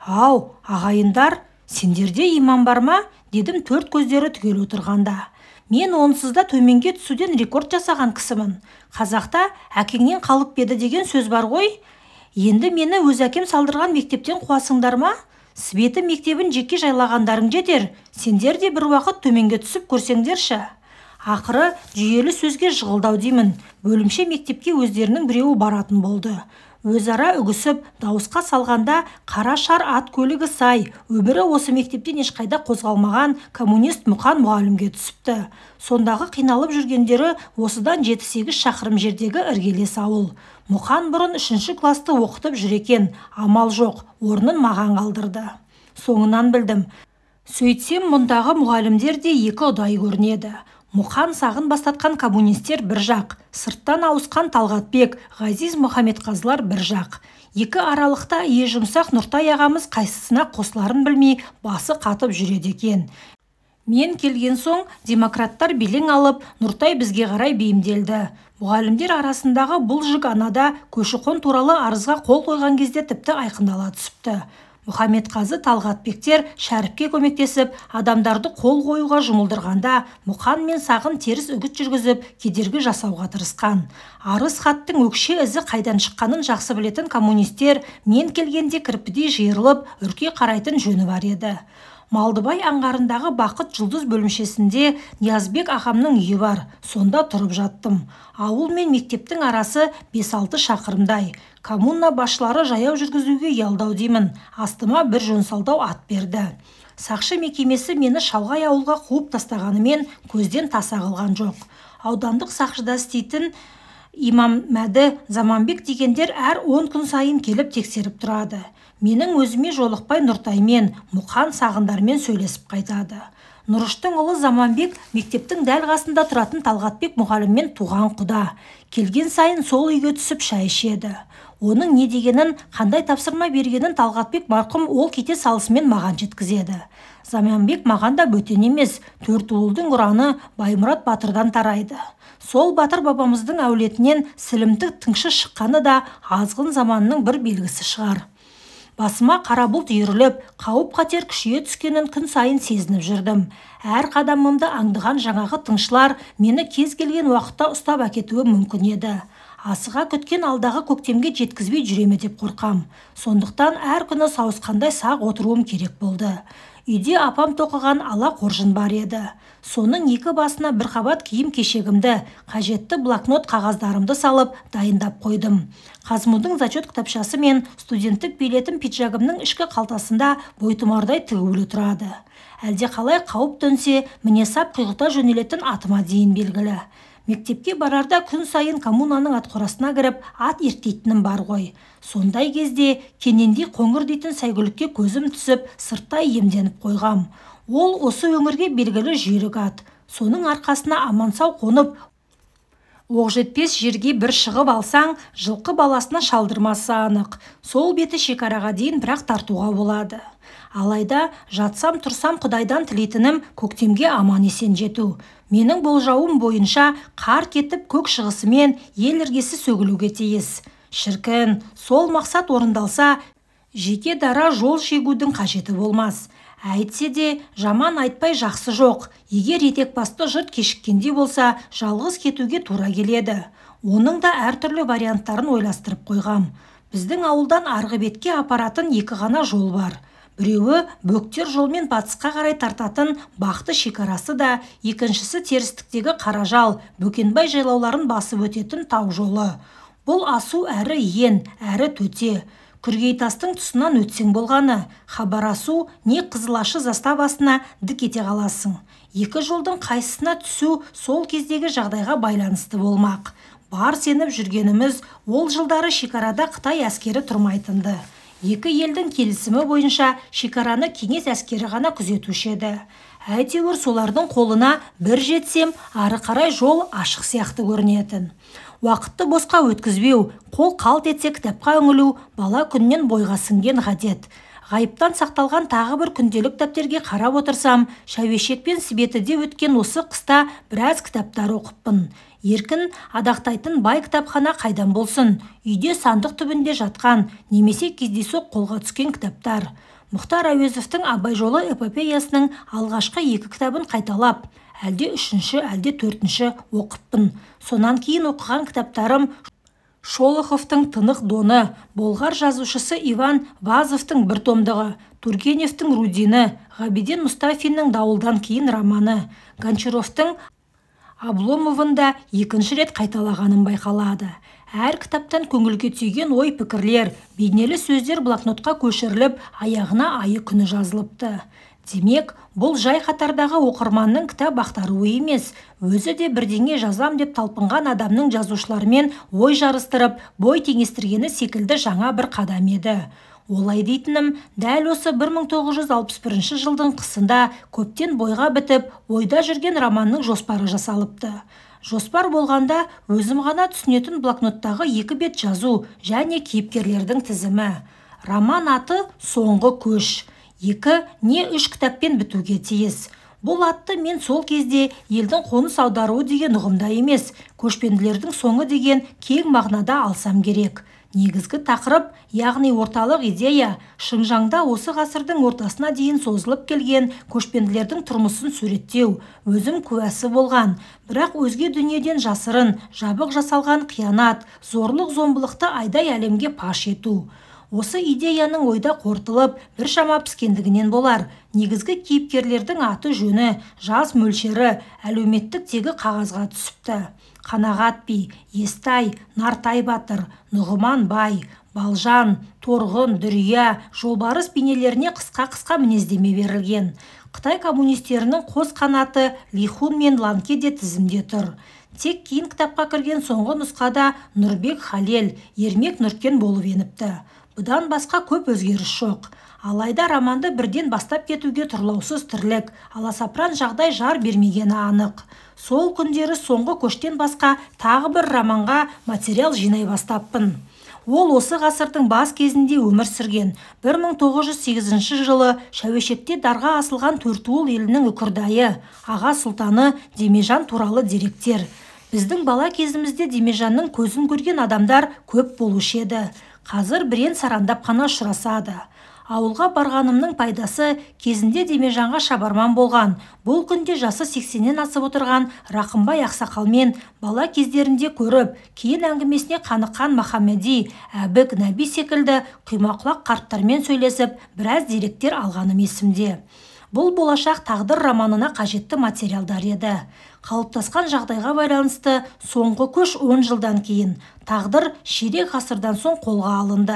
ау ағайындар сендерде иман бар ма дедім төрт көздері түгел отырғанда мен онсыз да төменге түсуден рекорд жасаған кісімін қазақта әкеңнен қалып беді деген сөз бар ғой енді мені өз әкем салдырған мектептен қуасыңдар ма светі мектебін жеке жайлағандарың жетер сендер де бір уақыт төменге түсіп көрсеңдерші ақыры жүйелі сөзге жығылдау деймін бөлімше мектепке өздерінің біреуі баратын болды өзара үгісіп дауысқа салғанда қара шар ат көлігі сай өмірі осы мектептен ешқайда қозғалмаған коммунист мұқан мұғалімге түсіпті сондағы қиналып жүргендері осыдан 7-8 шақырым жердегі іргелес ауыл мұқан бұрын үшінші класты оқытып жүр екен амал жоқ орнын маған қалдырды соңынан білдім сөйтсем мұндағы мұғалімдер де екі ұдай көрінеді мұқан сағын бастатқан коммунистер бір жақ сырттан ауысқан талғатбек ғазиз мұхамедқазылар бір жақ екі аралықта е жұмсақ нұртай ағамыз қайсысына қосыларын білмей басы қатып жүреді екен мен келген соң демократтар белең алып нұртай бізге қарай бейімделді мұғалімдер арасындағы бұл жүк анада көші-қон туралы арызға қол қойған кезде тіпті айқындала түсіпті қазы талғатбектер шәріпке көмектесіп адамдарды қол қоюға жұмылдырғанда мұқан мен сағын теріс үгіт жүргізіп кедергі жасауға тырысқан Арыс хаттың өкше ізі қайдан шыққанын жақсы білетін коммунистер мен келгенде кірпідей жиырылып үрке қарайтын жөні бар еді малдыбай аңғарындағы бақыт жұлдыз бөлімшесінде ниязбек ағамның үйі бар сонда тұрып жаттым ауыл мен мектептің арасы 5-6 шақырымдай коммуна башлары жаяу жүргізуге ялдау деймін астыма бір жөн салдау ат берді сақшы мекемесі мені шалғай ауылға қуып тастағанымен көзден таса қылған жоқ аудандық сақшыда істейтін имам мәді заманбек дегендер әр он күн сайын келіп тексеріп тұрады менің өзіме жолықпай нұртаймен мұқан сағындармен сөйлесіп қайтады нұрыштың ұлы заманбек мектептің дәл қасында тұратын талғатбек мұғаліммен туған құда келген сайын сол үйге түсіп шай ішеді оның не дегенін қандай тапсырма бергенін талғатбек марқұм ол кете салысымен маған жеткізеді замянбек маған да бөтен емес төрт ұлудың ұраны баймұрат батырдан тарайды сол батыр бабамыздың әулетінен сілімтік тыңшы шыққаны да азғын заманның бір белгісі шығар басыма қара бұлт үйіріліп қауіп қатер күшейе түскенін күн сайын сезініп жүрдім әр қадамымды аңдыған жаңағы тыңшылар мені кез келген уақытта ұстап әкетуі мүмкін еді асыға күткен алдағы көктемге жеткізбей жүреме деп қорқам сондықтан әр күні сауысқандай сақ отыруым керек болды үйде апам тоқыған ала қоржын бар еді соның екі басына бір қабат киім кешегімді қажетті блокнот қағаздарымды салып дайындап қойдым қазмудың зачет кітапшасы мен студенттік билетім пиджагымның ішкі қалтасында бойтұмардай тігулі тұрады әлде қалай қауіп төнсе міне сап құйғыта жөнелетін атыма дейін белгілі мектепке барарда күн сайын коммунаның атқорасына кіріп ат ерттейтінім бар ғой сондай кезде кененде қоңыр дейтін сәйгүлікке көзім түсіп сырттай емденіп қойғам ол осы өңірге белгілі жүйрік ат соның арқасына аман сау қонып оқжетпес жерге бір шығып алсаң жылқы баласына шалдырмасы анық сол беті шекараға дейін бірақ тартуға болады алайда жатсам тұрсам құдайдан тілейтінім көктемге аман есен жету менің болжауым бойынша қар кетіп көк шығысымен ел іргесі сөгілуге тиіс шіркін сол мақсат орындалса жеке дара жол шегудің қажеті болмас әйтсе де жаман айтпай жақсы жоқ егер етекбасты жұрт кешіккендей болса жалғыз кетуге тура келеді оның да әртүрлі варианттарын ойластырып қойғам біздің ауылдан арғы бетке апаратын екі ғана жол бар біреуі бөктер жолмен батысқа қарай тартатын бақты шекарасы да екіншісі терістіктегі қаражал бөкенбай жайлауларын басып өтетін тау жолы бұл асу әрі ен, әрі төте күргейтастың тұсынан өтсең болғаны хабарасу не қызылашы заставасына дік ете қаласың екі жолдың қайсысына түсу сол кездегі жағдайға байланысты болмақ бар сеніп жүргеніміз ол жылдары шекарада қытай әскері тұрмайтынды екі елдің келісімі бойынша шекараны кеңес әскері ғана күзетуші еді әйтеуір солардың қолына бір жетсем ары қарай жол ашық сияқты көрінетін уақытты босқа өткізбеу қол қалт етсе кітапқа үңілу бала күннен бойға сіңген ғадет ғайыптан сақталған тағы бір күнделік дәптерге қарап отырсам шәуешек пен сібетіде өткен осы қыста біраз кітаптар оқыппын еркін адақтайтын бай кітапхана қайдан болсын үйде сандық түбінде жатқан немесе кездейсоқ қолға түскен кітаптар мұхтар әуезовтің абай жолы эпопеясының алғашқы екі кітабын қайталап әлде үшінші әлде төртінші оқыппын сонан кейін оқыған кітаптарым шолоховтың тынық доны болғар жазушысы иван вазовтың бір томдығы тургеневтің рудині ғабиден мұстафиннің дауылдан кейін романы гончаровтың обломовын да екінші рет қайталағанын байқалады әр кітаптан көңілге түйген ой пікірлер бейнелі сөздер блокнотқа көшіріліп аяғына айы күні жазылыпты демек бұл жай қатардағы оқырманның кітап ақтаруы емес өзі де бірдеңе жазам деп талпынған адамның жазушылармен ой жарыстырып бой теңестіргені секілді жаңа бір қадам еді олай дейтінім дәл осы 1961 жылдың қысында көптен бойға бітіп ойда жүрген романның жоспары жасалыпты жоспар болғанда өзім ғана түсінетін блокноттағы екі бет жазу және кейіпкерлердің тізімі роман аты соңғы көш екі не үш кітаппен бітуге тиіс бұл атты мен сол кезде елдің қоны аударуы деген ұғымда емес көшпенділердің соңы деген кең мағынада алсам керек негізгі тақырып яғни орталық идея шыңжаңда осы ғасырдың ортасына дейін созылып келген көшпенділердің тұрмысын суреттеу өзім куәсі болған бірақ өзге дүниеден жасырын жабық жасалған қиянат зорлық зомбылықты айдай әлемге паш ету осы идеяның ойда бір біршама піскендігінен болар негізгі кейіпкерлердің аты жөні жас мөлшері әлеуметтік тегі қағазға түсіпті қанағат би естай нартай батыр нұғыман бай балжан торғын дүрия жолбарыс бейнелеріне қысқа қысқа мінездеме берілген қытай коммунистерінің қос қанаты лихун мен ланке де тізімде тұр тек кейін кітапқа кірген соңғы нұсқада нұрбек халел ермек нұркен болып еніпті бұдан басқа көп өзгеріс жоқ алайда романды бірден бастап кетуге тұрлаусыз тірлік аласапыран жағдай жар бермегені анық сол күндері соңғы көштен басқа тағы бір романға материал жинай бастаппын ол осы ғасырдың бас кезінде өмір сүрген 1908 жылы шәуешекте дарға асылған төртуыл елінің үкірдайы аға сұлтаны демежан туралы деректер біздің бала кезімізде демежанның көзін көрген адамдар көп болушы еді қазір бірен сарандап қана ұшырасады ауылға барғанымның пайдасы кезінде демежанға шабарман болған бұл күнде жасы сексеннен асып отырған рақымбай ақсақалмен бала кездерінде көріп кейін әңгімесіне қаныққан Махамеди, әбік нәби секілді құймақұлақ қарттармен сөйлесіп біраз деректер алғаным есімде бұл болашақ тағдыр романына қажетті материалдар еді қалыптасқан жағдайға байланысты соңғы көш он жылдан кейін тағдыр ширек ғасырдан соң қолға алынды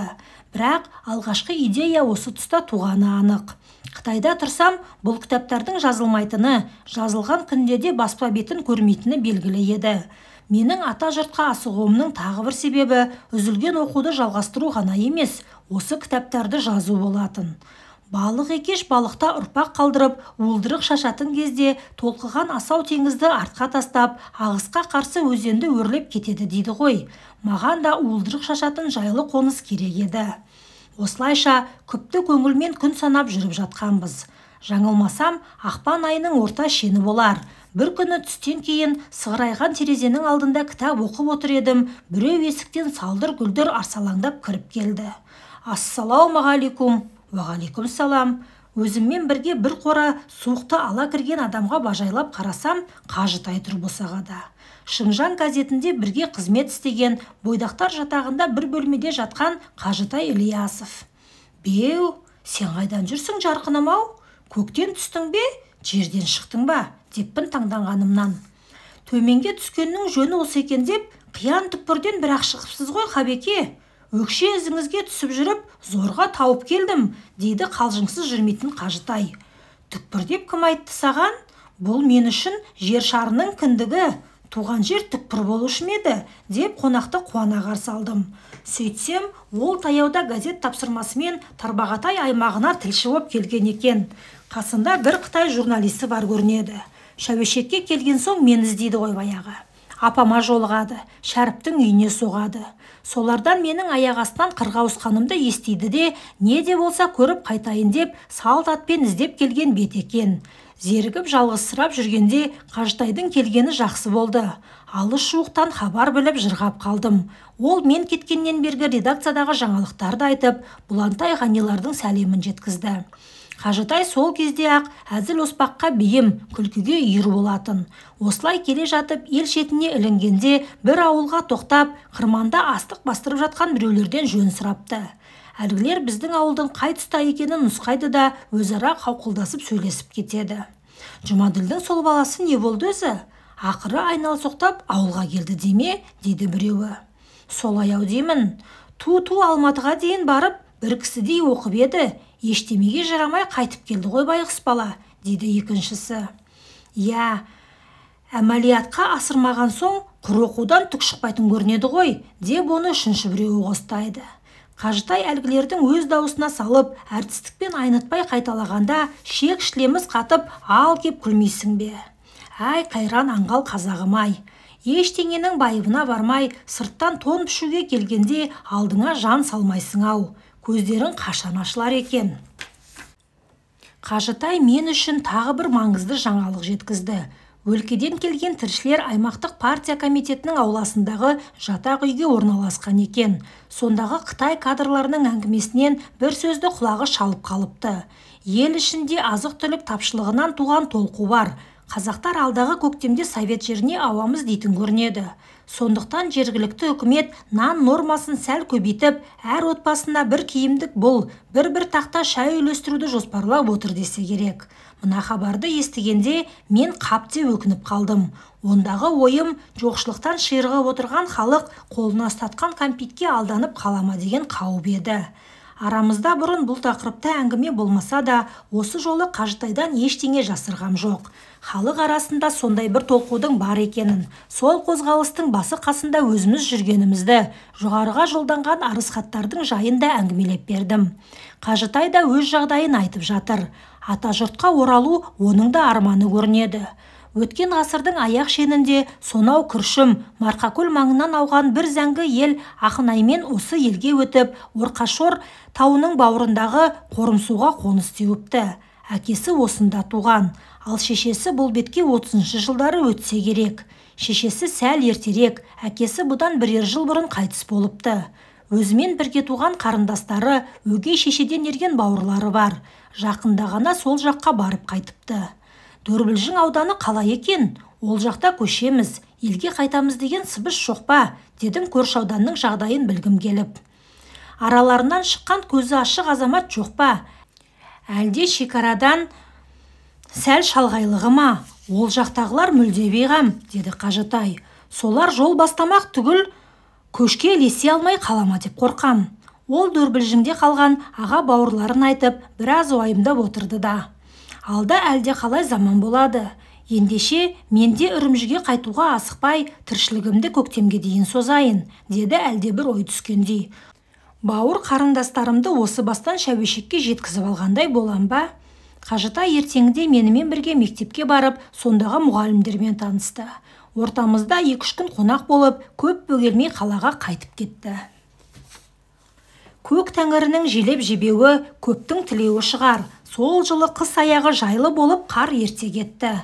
бірақ алғашқы идея осы тұста туғаны анық қытайда тұрсам бұл кітаптардың жазылмайтыны жазылған күнде де баспа бетін көрмейтіні белгілі еді менің ата жұртқа асығуымның тағы бір себебі үзілген оқуды жалғастыру ғана емес осы кітаптарды жазу болатын балық екеш балықта ұрпақ қалдырып уылдырық шашатын кезде толқыған асау теңізді артқа тастап ағысқа қарсы өзенді өрлеп кетеді дейді ғой маған да уылдырық шашатын жайлы қоныс керек еді осылайша күпті көңілмен күн санап жүріп жатқанбыз жаңылмасам ақпан айының орта шені болар бір күні түстен кейін сығырайған терезенің алдында кітап оқып отыр едім біреу есіктен салдыр гүлдір арсалаңдап кіріп келді ассалаумағалейкум уағалейкум салам өзіммен бірге бір қора суықты ала кірген адамға бажайлап қарасам қажытай тұр босағада шыңжаң газетінде бірге қызмет істеген бойдақтар жатағында бір бөлмеде жатқан қажытай ілиясов беу сен қайдан жүрсің жарқыным ау көктен түстің бе жерден шықтың ба деппін таңданғанымнан төменге түскеннің жөні осы екен деп қиян түкпірден бірақ шығыпсыз ғой қабеке өкше ізіңізге түсіп жүріп зорға тауып келдім дейді қалжыңсыз жүрмейтін қажытай түкпір кім айтты саған бұл мен үшін жер шарының кіндігі туған жер түкпір болушы еді деп қонақты қуана қарсы алдым сөйтсем ол таяуда газет тапсырмасымен тарбағатай аймағына тілші болып келген екен қасында бір қытай журналисті бар көрінеді шәуешекке келген соң мені іздейді ғой баяғы апама жолығады шәріптің үйіне соғады солардан менің аяқ астынан қырға ауысқанымды естиді де не де болса көріп қайтайын деп салт атпен іздеп келген екен. зерігіп жалғызсырап жүргенде қажытайдың келгені жақсы болды алыс жуықтан хабар біліп жырғап қалдым ол мен кеткеннен бергі редакциядағы жаңалықтарды айтып бұлантай ғанилардың сәлемін жеткізді қажытай сол кезде ақ әзіл оспаққа бейім күлкіге үйір болатын осылай келе жатып ел шетіне ілінгенде бір ауылға тоқтап қырманда астық бастырып жатқан біреулерден жөн сұрапты әлгілер біздің ауылдың қай тұста екенін нұсқайды да өзара қауқылдасып сөйлесіп кетеді жұмаділдің сол баласы не болды өзі ақыры айналсоқтап ауылға келді деме дейді біреуі солай ау деймін ту ту алматыға дейін барып бір кісідей оқып еді ештемеге жарамай қайтып келді ғой байғұс бала дейді екіншісі иә әмәлиятқа асырмаған соң құр оқудан түк шықпайтын көрінеді ғой деп оны үшінші біреуі қостайды қажытай әлгілердің өз дауысына салып әртістікпен айнытпай қайталағанда шек шілеміз қатып ал кеп күлмейсің бе әй қайран аңғал қазағым ай ештеңенің байыбына бармай сырттан тон пішуге келгенде алдыңа жан салмайсың ау көздерің қашан ашылар екен қажытай мен үшін тағы бір маңызды жаңалық жеткізді өлкеден келген тілшілер аймақтық партия комитетінің ауласындағы жатақ үйге орналасқан екен сондағы қытай кадрларының әңгімесінен бір сөзді құлағы шалып қалыпты ел ішінде азық түлік тапшылығынан туған толқу бар қазақтар алдағы көктемде совет жеріне ауамыз дейтін көрінеді сондықтан жергілікті үкімет нан нормасын сәл көбейтіп әр отбасына бір киімдік бұл бір бір тақта шай үлестіруді жоспарлап отыр десе керек мына хабарды естігенде мен қапте өкініп қалдым ондағы ойым жоқшылықтан ширығып отырған халық қолына ұстатқан кәмпитке алданып қалама деген қауіп еді арамызда бұрын бұл тақырыпта әңгіме болмаса да осы жолы қажытайдан ештеңе жасырғам жоқ халық арасында сондай бір толқудың бар екенін сол қозғалыстың басы қасында өзіміз жүргенімізді жоғарыға жолданған хаттардың жайын да әңгімелеп бердім қажытай да өз жағдайын айтып жатыр Ата жұртқа оралу оның да арманы көрінеді өткен ғасырдың аяқ шенінде сонау күршім марқакөл маңынан ауған бір зәңгі ел ақынаймен осы елге өтіп орқашор тауының бауырындағы қорымсуға қоныс теуіпті әкесі осында туған ал шешесі бұл бетке 30-шы жылдары өтсе керек шешесі сәл ертерек әкесі бұдан бірер жыл бұрын қайтыс болыпты өзімен бірге туған қарындастары өгей шешеден ерген бауырлары бар жақында ғана сол жаққа барып қайтыпты дөрбілжің ауданы қалай екен ол жақта көшеміз елге қайтамыз деген сыбыс шоқпа, дедім көрші ауданның жағдайын білгім келіп араларынан шыққан көзі ашық азамат жоқ әлде шекарадан сәл шалғайлығы ма ол жақтағылар мүлде бейғам деді қажытай солар жол бастамақ түгіл көшке ілесе алмай қала ма деп қорқам ол дөрбілжімде қалған аға бауырларын айтып біраз уайымдап отырды да алда әлде қалай заман болады ендеше менде үрімжіге қайтуға асықпай тіршілігімді көктемге дейін созайын деді әлдебір ой түскендей бауыр қарындастарымды осы бастан шәуешекке жеткізіп алғандай болам ба қажытай ертеңінде менімен бірге мектепке барып сондағы мұғалімдермен танысты ортамызда екі үш күн қонақ болып көп бөгелмей қалаға қайтып кетті көк тәңірінің желеп жебеуі көптің тілеуі шығар сол жылы қыс аяғы жайлы болып қар ерте кетті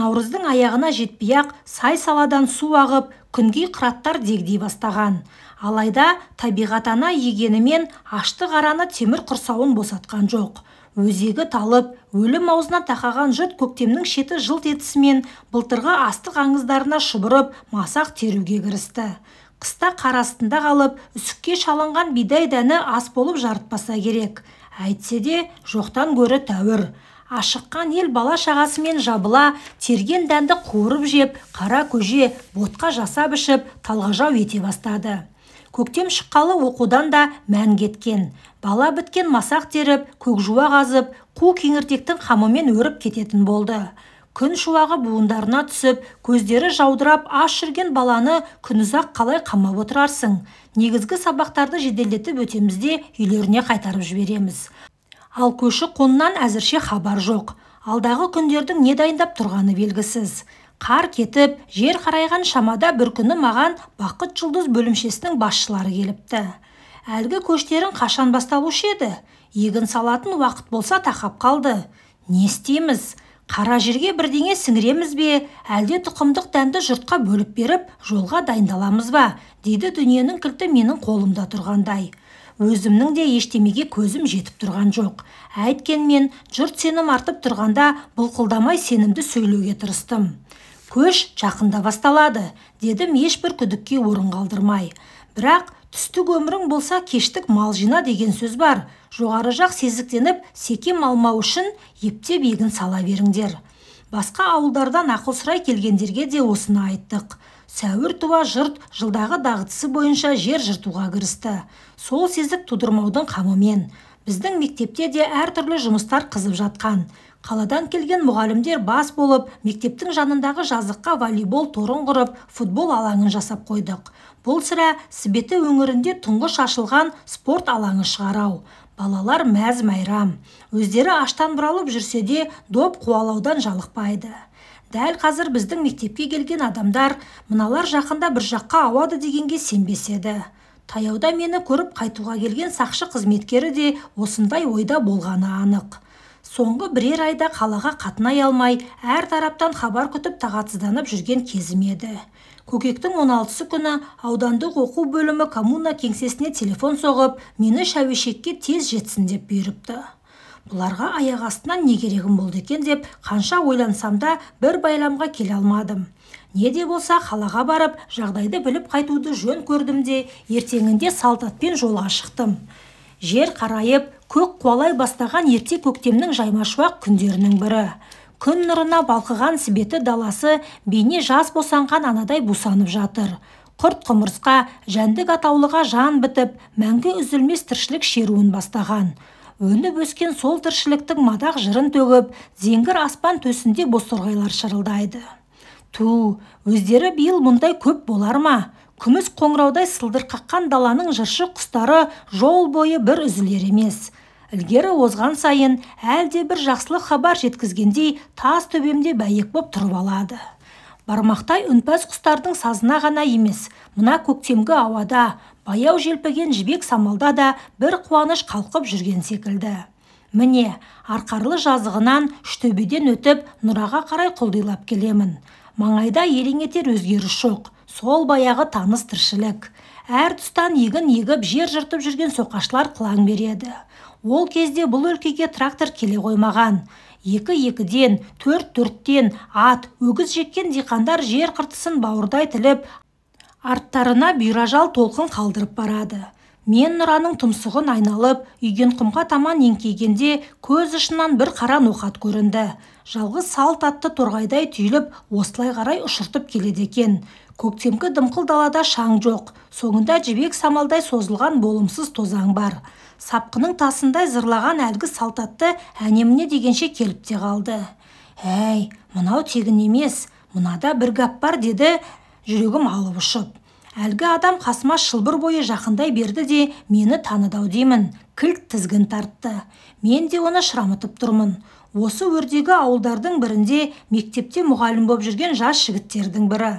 наурыздың аяғына жетпей ақ сай саладан су ағып күнгей қыраттар дегдей бастаған алайда табиғат ана егенімен ашты қараны темір құрсауын босатқан жоқ өзегі талып өлім аузына тақаған жұрт көктемнің шеті жылт етісімен былтырғы астық аңыздарына шұбырып масақ теруге кірісті қыста қар астында қалып үсікке шалынған бидай дәні ас болып жарытпаса керек әйтсе де жоқтан гөрі тәуір ашыққан ел бала шағасымен жабыла терген дәнді қуырып жеп қара көже ботқа жасап ішіп талғажау ете бастады көктем шыққалы оқудан да мән кеткен бала біткен масақ теріп көкжуа қазып қу кеңіртектің қамымен өріп кететін болды күн шуағы буындарына түсіп көздері жаудырап аш жүрген баланы күнұзақ қалай қамап отырарсың негізгі сабақтарды жеделдетіп өтеміз де үйлеріне қайтарып жібереміз ал көші қоннан әзірше хабар жоқ алдағы күндердің не дайындап тұрғаны белгісіз қар кетіп жер қарайған шамада бір күні маған бақыт жұлдыз бөлімшесінің басшылары келіпті әлгі көштерің қашан басталушы еді егін салатын уақыт болса тақап қалды не істейміз қара жерге бірдеңе сіңіреміз бе әлде тұқымдық дәнді жұртқа бөліп беріп жолға дайындаламыз ба дейді дүниенің кілті менің қолымда тұрғандай өзімнің де ештемеге көзім жетіп тұрған жоқ әйткенмен жұрт сенім артып тұрғанда бұлқылдамай сенімді сөйлеуге тырыстым көш жақында басталады дедім ешбір күдікке орын қалдырмай бірақ түстік өмірің болса кештік мал жина деген сөз бар жоғары жақ сезіктеніп секем алмау үшін ептеп егін сала беріңдер басқа ауылдардан ақыл сұрай келгендерге де осыны айттық сәуір туа жұрт жылдағы дағдысы бойынша жер жыртуға кірісті сол сезік тудырмаудың қамымен біздің мектепте де әртүрлі жұмыстар қызып жатқан қаладан келген мұғалімдер бас болып мектептің жанындағы жазыққа волейбол торын құрып футбол алаңын жасап қойдық бұл сірә сібеті өңірінде тұңғыш ашылған спорт алаңы шығарау балалар мәз мәйрам өздері аштан бұралып жүрсе де доп қуалаудан жалықпайды дәл қазір біздің мектепке келген адамдар мыналар жақында бір жаққа ауады дегенге сенбес еді таяуда мені көріп қайтуға келген сақшы қызметкері де осындай ойда болғаны анық соңғы бірер айда қалаға қатынай алмай әр тараптан хабар күтіп тағатсызданып жүрген кезім еді көкектің 16-сы күні аудандық оқу бөлімі коммуна кеңсесіне телефон соғып мені шәуешекке тез жетсін деп бұйырыпты бұларға аяқ астынан не керегім болды екен деп қанша ойлансам да бір байламға келе алмадым не де болса қалаға барып жағдайды біліп қайтуды жөн көрдім де ертеңінде салт жолға шықтым жер қарайып көк қуалай бастаған ерте көктемнің жаймашуақ күндерінің бірі күн нұрына балқыған сібеті даласы бейне жас босанған анадай бусанып жатыр құрт құмырсқа жәндік атаулыға жан бітіп мәңгі үзілмес тіршілік шеруін бастаған өніп өскен сол тіршіліктің мадақ жырын төгіп зеңгір аспан төсінде бозторғайлар шырылдайды ту өздері биыл мұндай көп болар ма күміс қоңыраудай сылдыр қаққан даланың жыршы құстары жол бойы бір үзілер емес ілгері озған сайын әлде бір жақсылық хабар жеткізгендей тас төбемде бәйек боп тұрып алады бармақтай үнпәз құстардың сазына ғана емес мына көктемгі ауада баяу желпіген жібек самалда да бір қуаныш қалқып жүрген секілді міне арқарлы жазығынан үштөбеден өтіп нұраға қарай құлдилап келемін маңайда етер өзгеріс жоқ сол баяғы таныс тіршілік әр тұстан егін егіп жер жыртып жүрген соқашылар қылаң береді ол кезде бұл өлкеге трактор келе қоймаған екі екіден төрт төрттен ат өгіз жеккен диқандар жер қыртысын бауырдай тіліп арттарына бұйражал толқын қалдырып барады мен нұраның тұмсығын айналып үйген құмға таман еңкейгенде көз ұшынан бір қара ноқат көрінді жалғыз салт атты торғайдай түйіліп осылай қарай ұшыртып келеді екен көктемгі дымқыл далада шаң жоқ соңында жібек самалдай созылған болымсыз тозаң бар сапқының тасындай зырлаған әлгі салтатты әнеміне дегенше келіп те қалды әй мынау тегін емес мынада бір гәп бар деді жүрегім алып ұшып әлгі адам қасыма шылбыр бойы жақындай берді де мені таныды ау деймін кілт тізгін тартты мен де оны шырамытып тұрмын осы өрдегі ауылдардың бірінде мектепте мұғалім боп жүрген жас жігіттердің бірі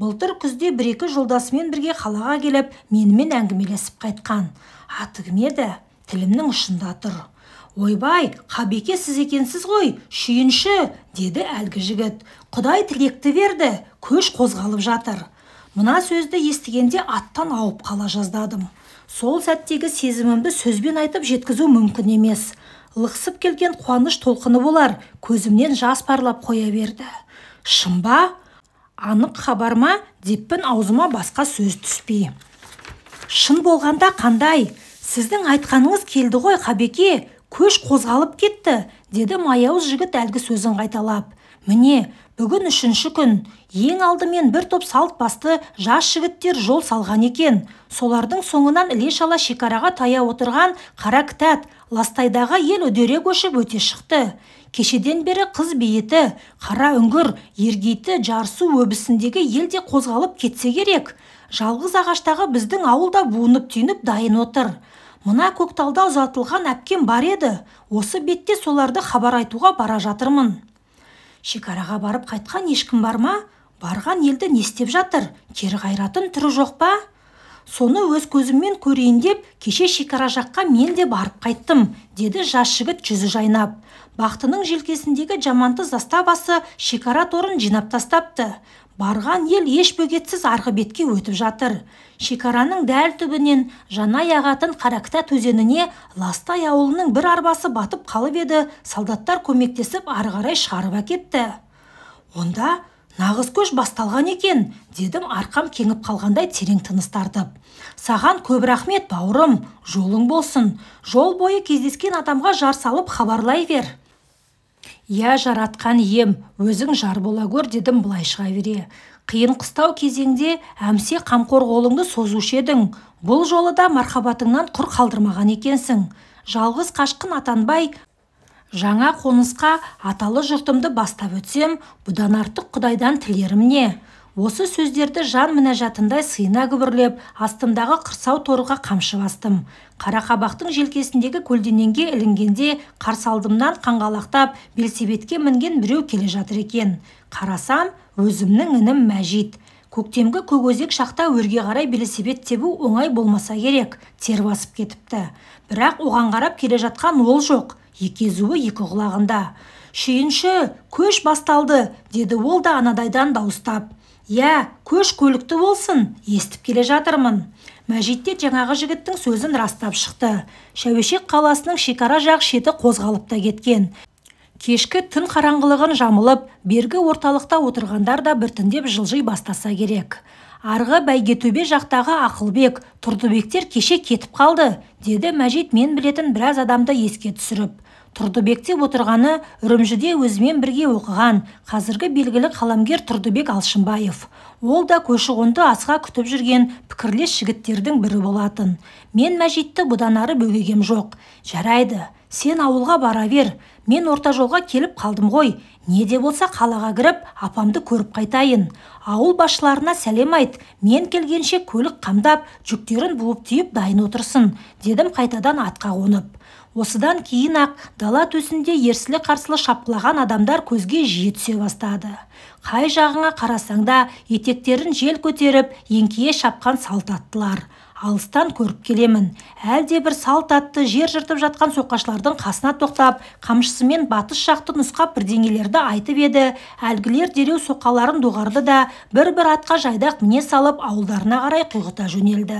былтыр күзде бір екі жолдасымен бірге қалаға келіп менімен әңгімелесіп қайтқан атығым еді тілімнің ұшында тұр ойбай қабеке сіз екенсіз ғой шүйінші деді әлгі жігіт құдай тілекті берді көш қозғалып жатыр мына сөзді естігенде аттан ауып қала жаздадым сол сәттегі сезімімді сөзбен айтып жеткізу мүмкін емес лықсып келген қуаныш толқыны болар көзімнен жас парлап қоя берді Шымба анық хабар ма деппін аузыма басқа сөз түспей шын болғанда қандай сіздің айтқаныңыз келді ғой қабеке көш қозғалып кетті деді маяуыз жігіт әлгі сөзін қайталап міне бүгін үшінші күн ең алдымен бір топ салт басты жас жігіттер жол салған екен солардың соңынан іле шала шекараға тая отырған қара кітат ластайдағы ел үдере көшіп өте шықты кешеден бері қыз бейіті қара үңгір ергейті жарсу өбісіндегі ел де қозғалып кетсе керек жалғыз ағаштағы біздің ауылда да буынып түйініп дайын отыр мына көкталда ұзатылған әпкем бар еді осы бетте соларды хабар айтуға бара жатырмын шекараға барып қайтқан ешкім бар ма барған елді не істеп жатыр кері қайратын түрі жоқ па соны өз көзіммен көрейін деп кеше шекара жаққа мен де барып қайттым деді жас жігіт жүзі жайнап бақтының желкесіндегі жаманты заставасы шекара торын жинап тастапты барған ел еш бөгетсіз арғы бетке өтіп жатыр шекараның дәл түбінен жанай ағатын қаракітат өзеніне ластай ауылының бір арбасы батып қалып еді солдаттар көмектесіп ары қарай шығарып әкетті онда нағыз көш басталған екен дедім арқам кеңіп қалғандай терең тыныс саған көп рахмет бауырым жолың болсын жол бойы кездескен адамға жар салып хабарлай бер иә жаратқан ием өзің жар бола көр, дедім былай шыға бере қиын қыстау кезеңде әмсе қамқор қолыңды созушы едің бұл жолы да мархабатыңнан құр қалдырмаған екенсің жалғыз қашқын атанбай жаңа қонысқа аталы жұртымды бастап өтсем бұдан артық құдайдан тілерім не осы сөздерді жан мінәжатындай сыйына күбірлеп астымдағы қырсау торыға қамшы бастым қарақабақтың желкесіндегі көлденеңге ілінгенде қарсалдымнан қанғалақтап, белсебетке мінген біреу келе жатыр екен қарасам өзімнің інім мәжит көктемгі көкөзек шақта өрге қарай белсебет тебу оңай болмаса керек тер басып кетіпті бірақ оған қарап келе жатқан ол жоқ екі езуі екі құлағында шүйінші көш басталды деді ол да анадайдан дауыстап иә көш көлікті болсын естіп келе жатырмын мәжитте жаңағы жігіттің сөзін растап шықты шәуешек қаласының шекара жақ шеті қозғалып та кеткен кешкі түн қараңғылығын жамылып бергі орталықта отырғандар да біртіндеп жылжи бастаса керек арғы бәйгетөбе жақтағы ақылбек тұрдыбектер кеше кетіп қалды деді мәжит мен білетін біраз адамды еске түсіріп тұрдыбекте отырғаны үрімжіде өзімен бірге оқыған қазіргі белгілі қаламгер тұрдыбек алшынбаев ол да көші қонды асқа күтіп жүрген пікірлес жігіттердің бірі болатын мен мәжитті бұдан ары бөгегем жоқ жарайды сен ауылға бара бер мен орта жолға келіп қалдым ғой не де болса қалаға кіріп апамды көріп қайтайын ауыл басшыларына сәлем айт мен келгенше көлік қамдап жүктерін буып түйіп дайын отырсын дедім қайтадан атқа қонып осыдан кейін ақ дала төсінде ерсілі қарсылы шапқылаған адамдар көзге жиі түсе бастады қай жағыңа қарасаңда да етектерін жел көтеріп еңкейе шапқан салт аттылар алыстан көріп келемін әлде бір салт атты жер жыртып жатқан соққашылардың қасына тоқтап қамшысымен батыс жақты нұсқап бірдеңелерді айтып еді әлгілер дереу соқаларын доғарды да бір бір атқа жайдақ міне салып ауылдарына қарай құйғыта жөнелді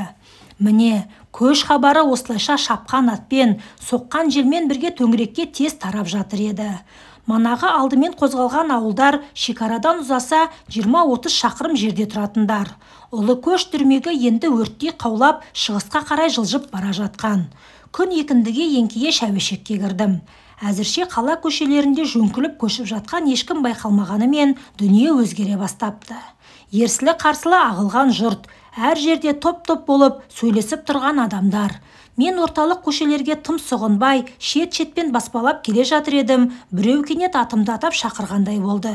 міне көш хабары осылайша шапқан атпен соққан желмен бірге төңірекке тез тарап жатыр еді манағы алдымен қозғалған ауылдар шекарадан ұзаса 20-30 шақырым жерде тұратындар ұлы көш дүрмегі енді өрттей қаулап шығысқа қарай жылжып бара жатқан күн екіндіге еңкейе шәуешекке кірдім әзірше қала көшелерінде жөңкіліп көшіп жатқан ешкім байқалмағанымен дүние өзгере бастапты ерсілі қарсылы ағылған жұрт әр жерде топ-топ болып сөйлесіп тұрған адамдар мен орталық көшелерге тым сұғынбай шет-шетпен баспалап келе жатыр едім біреу кенет атымды атап шақырғандай болды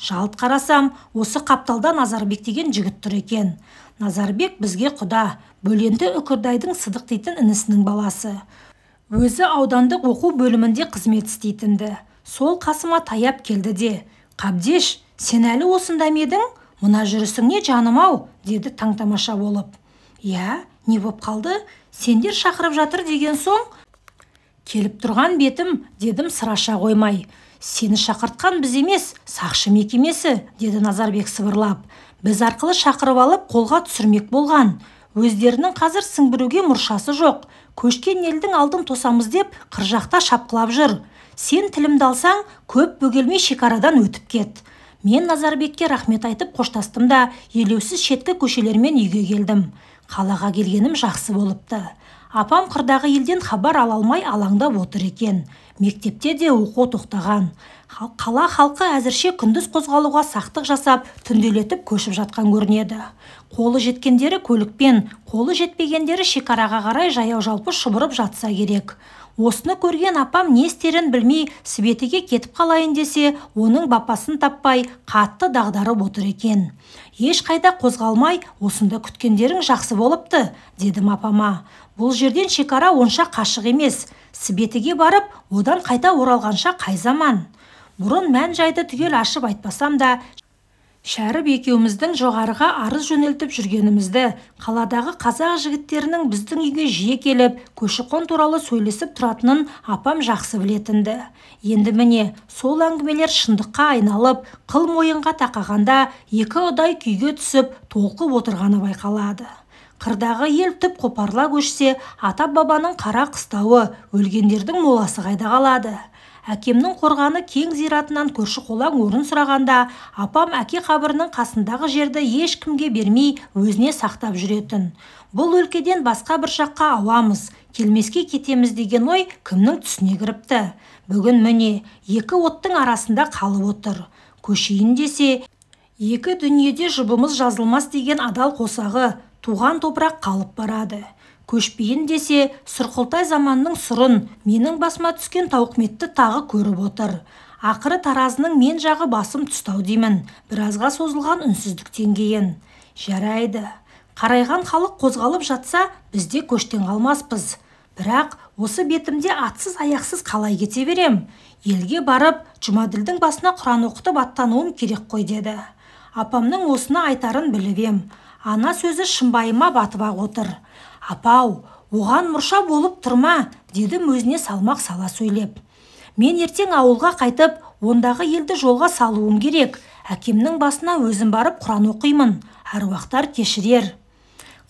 жалт қарасам осы қапталда назарбек деген жігіт тұр екен назарбек бізге құда бөленді үкірдайдың сыдық дейтін інісінің баласы өзі аудандық оқу бөлімінде қызмет істейтінді сол қасыма таяп келді де қабдеш сен әлі осында ма мына жүрісің не жаным ау деді таңтамаша болып иә не боп қалды сендер шақырып жатыр деген соң келіп тұрған бетім дедім сыраша қоймай сені шақыртқан біз емес сақшы мекемесі деді назарбек сыбырлап біз арқылы шақырып алып қолға түсірмек болған өздерінің қазір сіңбіруге мұршасы жоқ көшкен елдің алдын тосамыз деп қыр жақта шапқылап жүр сен тілімді алсаң көп бөгелмей шекарадан өтіп кет мен назарбекке рахмет айтып қоштастым да елеусіз шеткі көшелермен үйге келдім қалаға келгенім жақсы болыпты апам қырдағы елден хабар ала алмай алаңдап отыр екен мектепте де оқу тоқтаған қала халқы әзірше күндіз қозғалуға сақтық жасап түнделетіп көшіп жатқан көрінеді қолы жеткендері көлікпен қолы жетпегендері шекараға қарай жаяу жалпы шұбырып жатса керек осыны көрген апам не істерін білмей светіге кетіп қалайын десе оның бапасын таппай қатты дағдарып отыр екен Еш қайда қозғалмай осында күткендерің жақсы болыпты дедім апама бұл жерден шекара онша қашық емес светіге барып одан қайта оралғанша қай заман бұрын мән жайды түгел ашып айтпасам да шәріп екеуміздің жоғарыға арыз жөнелтіп жүргенімізді қаладағы қазақ жігіттерінің біздің үйге жиі келіп көші қон туралы сөйлесіп тұратынын апам жақсы білетінді. енді міне сол әңгімелер шындыққа айналып қыл мойынға тақағанда екі ұдай күйге түсіп толқып отырғаны байқалады қырдағы ел түп қопарыла көшсе ата бабаның қара қыстауы өлгендердің моласы қайда қалады әкемнің қорғаны кең зиратынан көрші қолаң орын сұрағанда апам әке қабірінің қасындағы жерді ешкімге бермей өзіне сақтап жүретін бұл өлкеден басқа бір шаққа ауамыз келмеске кетеміз деген ой кімнің түсіне кіріпті бүгін міне екі оттың арасында қалып отыр көшейін десе екі дүниеде жұбымыз жазылмас деген адал қосағы туған топырақ қалып барады көшпейін десе сұрқылтай заманның сұрын менің басыма түскен тауқметті тағы көріп отыр ақыры таразының мен жағы басым тұстау деймін біразға созылған үнсіздіктен кейін жарайды қарайған халық қозғалып жатса бізде көштен қалмаспыз бірақ осы бетімде атсыз аяқсыз қалай кете берем елге барып жұмаділдің басына құран оқытып аттануым керек қой деді апамның осыны айтарын біліп ем ана сөзі шымбайыма батып отыр апау оған мұрша болып тұрма дедім өзіне салмақ сала сөйлеп мен ертең ауылға қайтып ондағы елді жолға салуым керек әкемнің басына өзім барып құран оқимын аруақтар кешірер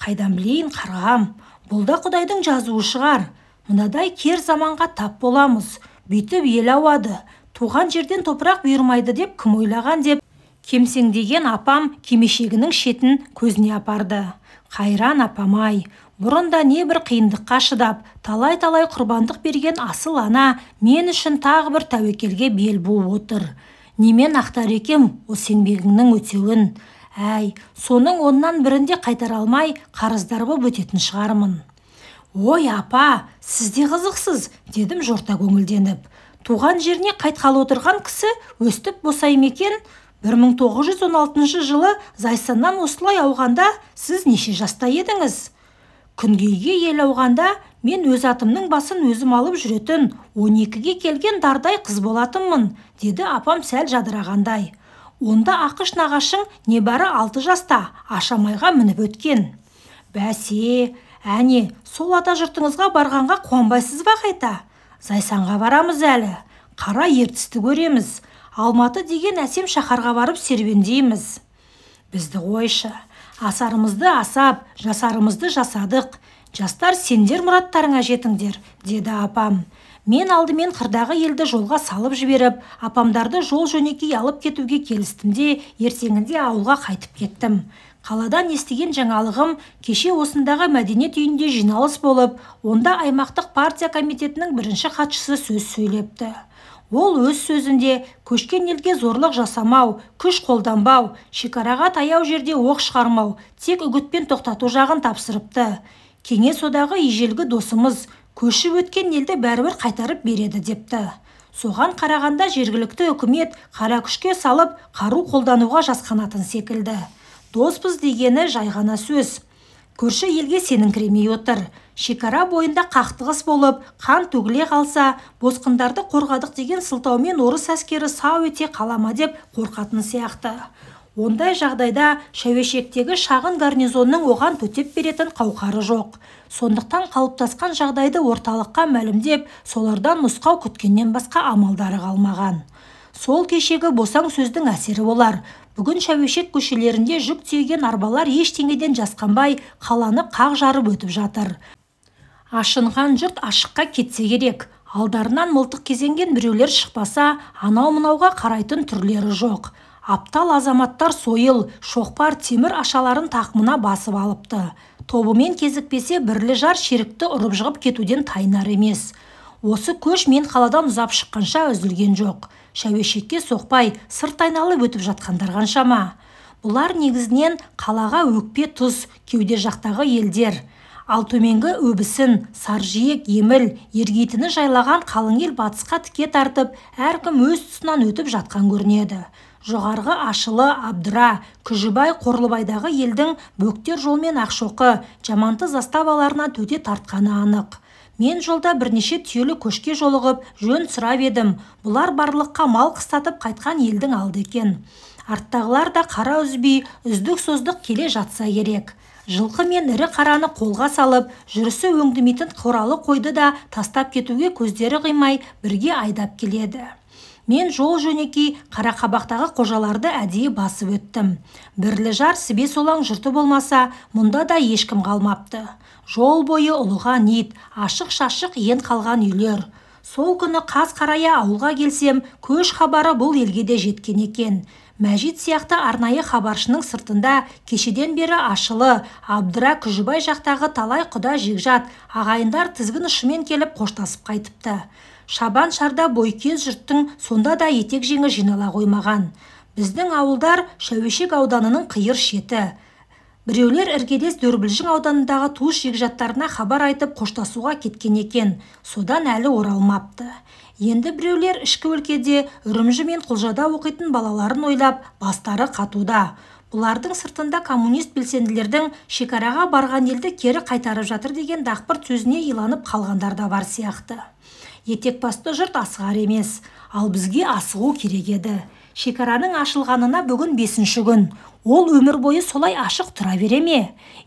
қайдан білейін қарғам бұл да құдайдың жазуы шығар мынадай кер заманға тап боламыз бүйтіп ел ауады туған жерден топырақ бұйырмайды деп кім ойлаған деп кемсеңдеген апам кемешегінің шетін көзіне апарды қайран апам бұрын да небір қиындыққа шыдап талай талай құрбандық берген асыл ана мен үшін тағы бір тәуекелге бел буып отыр немен ақтар екем осы еңбегіңнің өтеуін әй соның оннан бірінде қайтара алмай боп бөтетін шығармын ой апа сізде де қызықсыз дедім жорта көңілденіп туған жеріне қайтқалы отырған кісі өстіп босайым екен 1916 жылы зайсаннан осылай ауғанда сіз неше жаста едіңіз күнгейге ел ауғанда мен өз атымның басын өзім алып жүретін 12-ге келген дардай қыз болатынмын деді апам сәл жадырағандай онда ақыш нағашың небары алты жаста ашамайға мініп өткен бәсе әне сол ата жұртыңызға барғанға қуанбайсыз ба қайта зайсанға барамыз әлі қара ертісті көреміз алматы деген әсем шаһарға барып серуендейміз бізді қойшы асарымызды асап жасарымызды жасадық жастар сендер мұраттарыңа жетіңдер деді апам мен алдымен қырдағы елді жолға салып жіберіп апамдарды жол жөнекей алып кетуге келістім де ертеңінде ауылға қайтып кеттім қаладан естіген жаңалығым кеше осындағы мәдениет үйінде жиналыс болып онда аймақтық партия комитетінің бірінші хатшысы сөз сөйлепті ол өз сөзінде көшкен елге зорлық жасамау күш қолданбау шекараға таяу жерде оқ шығармау тек үгітпен тоқтату жағын тапсырыпты кеңес одағы ежелгі досымыз көшіп өткен елді бәрібір қайтарып береді депті соған қарағанда жергілікті үкімет қара күшке салып қару қолдануға жасқанатын секілді доспыз дегені жай ғана сөз көрші елге сеніңкіремей отыр шекара бойында қақтығыс болып қан төгіле қалса босқындарды қорғадық деген сылтаумен орыс әскері сау ете қалама деп қорқатын сияқты ондай жағдайда шәуешектегі шағын гарнизонның оған төтеп беретін қауқары жоқ сондықтан қалыптасқан жағдайды орталыққа мәлімдеп солардан нұсқау күткеннен басқа амалдары қалмаған сол кешегі босаң сөздің әсері болар бүгін шәуешек көшелерінде жүк тиеген арбалар ештеңеден жасқанбай қаланы қақ жарып өтіп жатыр ашынған жұрт ашыққа кетсе керек алдарынан мылтық кезенген біреулер шықпаса анау мынауға қарайтын түрлері жоқ аптал азаматтар сойыл шоқпар темір ашаларын тақмына басып алыпты тобымен кезікпесе бірлі жар шерікті ұрып жығып кетуден тайынар емес осы көш мен қаладан ұзап шыққанша үзілген жоқ шәуешекке соқпай сырт айналып өтіп жатқандар қаншама бұлар негізінен қалаға өкпе тұз кеуде жақтағы елдер ал төменгі өбісін саржиек еміл ергетіні жайлаған қалың ел батысқа тіке тартып әркім өз тұсынан өтіп жатқан көрінеді жоғарғы ашылы абдыра күжібай қорлыбайдағы елдің бөктер жолмен ақшоқы жаманты заставаларына төте тартқаны анық мен жолда бірнеше түйелі көшке жолығып жөн сұрап едім бұлар барлыққа мал қыстатып қайтқан елдің алды екен арттағылар да қара үзбей үздік создық келе жатса керек жылқы мен ірі қараны қолға салып жүрісі өңдімейтін қоралы қойды да тастап кетуге көздері қимай бірге айдап келеді мен жол жөнекей қарақабақтағы қожаларды әдейі басып өттім бірлі жар сібе солаң жұрты болмаса мұнда да ешкім қалмапты жол бойы ұлыға ит ашық шашық ен қалған үйлер сол күні қас қарая ауылға келсем көш хабары бұл елге де жеткен екен мәжит сияқты арнайы хабаршының сыртында кешеден бері ашылы абдыра күжібай жақтағы талай құда жекжат ағайындар тізгін ұшымен келіп қоштасып қайтыпты шабан шарда бойкез жұрттың сонда да етек жеңі жинала қоймаған біздің ауылдар шәуешек ауданының қиыр шеті біреулер іргедес дөрбілжің ауданындағы туыс жекжаттарына хабар айтып қоштасуға кеткен екен содан әлі оралмапты енді біреулер ішкі өлкеде үрімжі мен құлжада оқитын балаларын ойлап бастары қатуда бұлардың сыртында коммунист белсенділердің шекараға барған елді кері қайтарып жатыр деген дақпырт сөзіне иланып қалғандар да бар сияқты етек басты жұрт асығар емес ал бізге асығу керек еді шекараның ашылғанына бүгін бесінші күн ол өмір бойы солай ашық тұра бере ме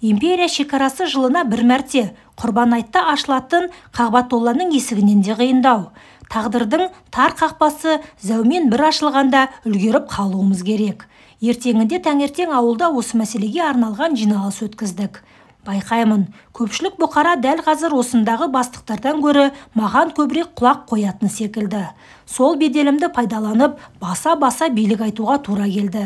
империя шекарасы жылына бір мәрте құрбан айтта ашылатын қағбатолланың есігінен де қиындау тағдырдың тар қақпасы зәумен бір ашылғанда үлгеріп қалуымыз керек ертеңінде таңертең ауылда осы мәселеге арналған жиналыс өткіздік байқаймын көпшілік бұқара дәл қазір осындағы бастықтардан гөрі маған көбірек құлақ қоятын секілді сол беделімді пайдаланып баса баса билік айтуға тура келді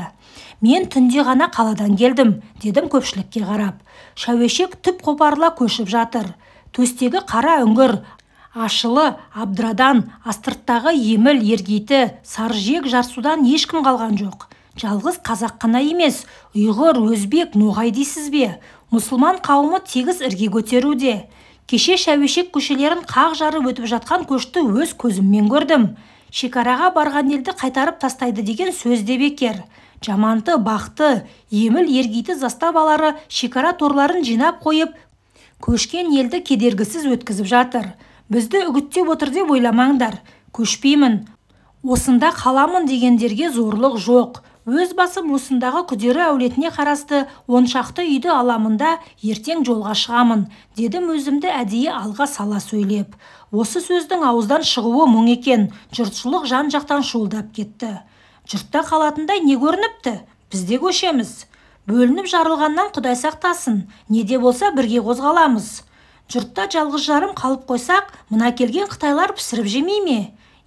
мен түнде ғана қаладан келдім дедім көпшілікке қарап шәуешек түп қопарыла көшіп жатыр төстегі қара үңгір ашылы абдырадан астырттағы еміл ергейті саржек жарсудан ешкім қалған жоқ жалғыз қазақ қана емес ұйғыр өзбек ноғай дейсіз бе мұсылман қауымы тегіс ірге көтеруде кеше шәуешек көшелерін қақ жарып өтіп жатқан көшті өз көзіммен көрдім шекараға барған елді қайтарып тастайды деген сөз де бекер жаманты бақты еміл ергейті заставалары шекара торларын жинап қойып көшкен елді кедергісіз өткізіп жатыр бізді үгіттеп отыр деп ойламаңдар көшпеймін осында қаламын дегендерге зорлық жоқ өз басым осындағы күдері әулетіне қарасты оншақты үйді аламында ертең жолға шығамын дедім өзімді әдейі алға сала сөйлеп осы сөздің ауыздан шығуы мұң екен жұртшылық жан жақтан шуылдап кетті жұртта қалатындай не көрініпті бізде көшеміз бөлініп жарылғаннан құдай сақтасын не де болса бірге қозғаламыз жұртта жалғыз жарым қалып қойсақ мына келген қытайлар пісіріп жемей ме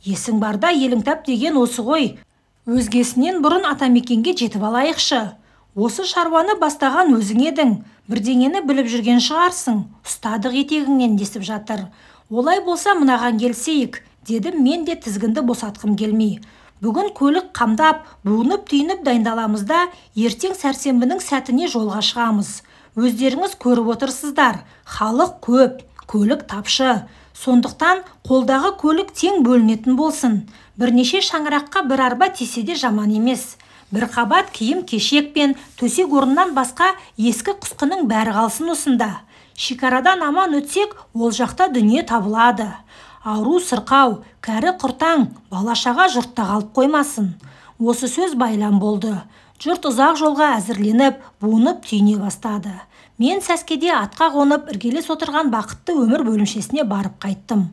есің барда еліңтап деген осы ғой өзгесінен бұрын атамекенге жетіп алайықшы осы шаруаны бастаған өзің едің бірдеңені біліп жүрген шығарсың ұстадық етегіңнен десіп жатыр олай болса мынаған келсейік дедім мен де тізгінді босатқым келмей бүгін көлік қамдап буынып түйініп дайындаламыз да ертең сәрсенбінің сәтіне жолға шығамыз өздеріңіз көріп отырсыздар халық көп көлік тапшы сондықтан қолдағы көлік тең бөлінетін болсын бірнеше шаңыраққа бір арба тисе де жаман емес бір қабат киім кешек пен төсек орыннан басқа ескі құсқының бәрі қалсын осында шекарадан аман өтсек ол жақта дүние табылады ауру сырқау кәрі құртаң балашаға жұртта қалып қоймасын осы сөз байлам болды жұрт ұзақ жолға әзірленіп буынып түйіне бастады мен сәскеде атқа қонып іргелес отырған бақытты өмір бөлімшесіне барып қайттым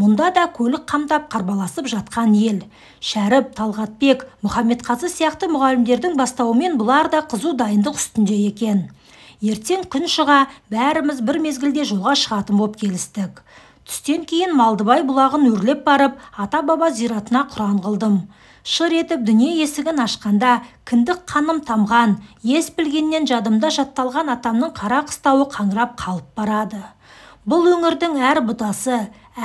мұнда да көлік қамдап қарбаласып жатқан ел шәріп талғатбек қазы сияқты мұғалімдердің бастауымен бұлар да қызу дайындық үстінде екен ертең күн шыға бәріміз бір мезгілде жолға шығатын боп келістік түстен кейін малдыбай бұлағын өрлеп барып ата баба зиратына құран қылдым шыр етіп дүние есігін ашқанда кіндік қаным тамған ес білгеннен жадымда жатталған атамның қара қыстауы қаңырап қалып барады бұл өңірдің әр бұтасы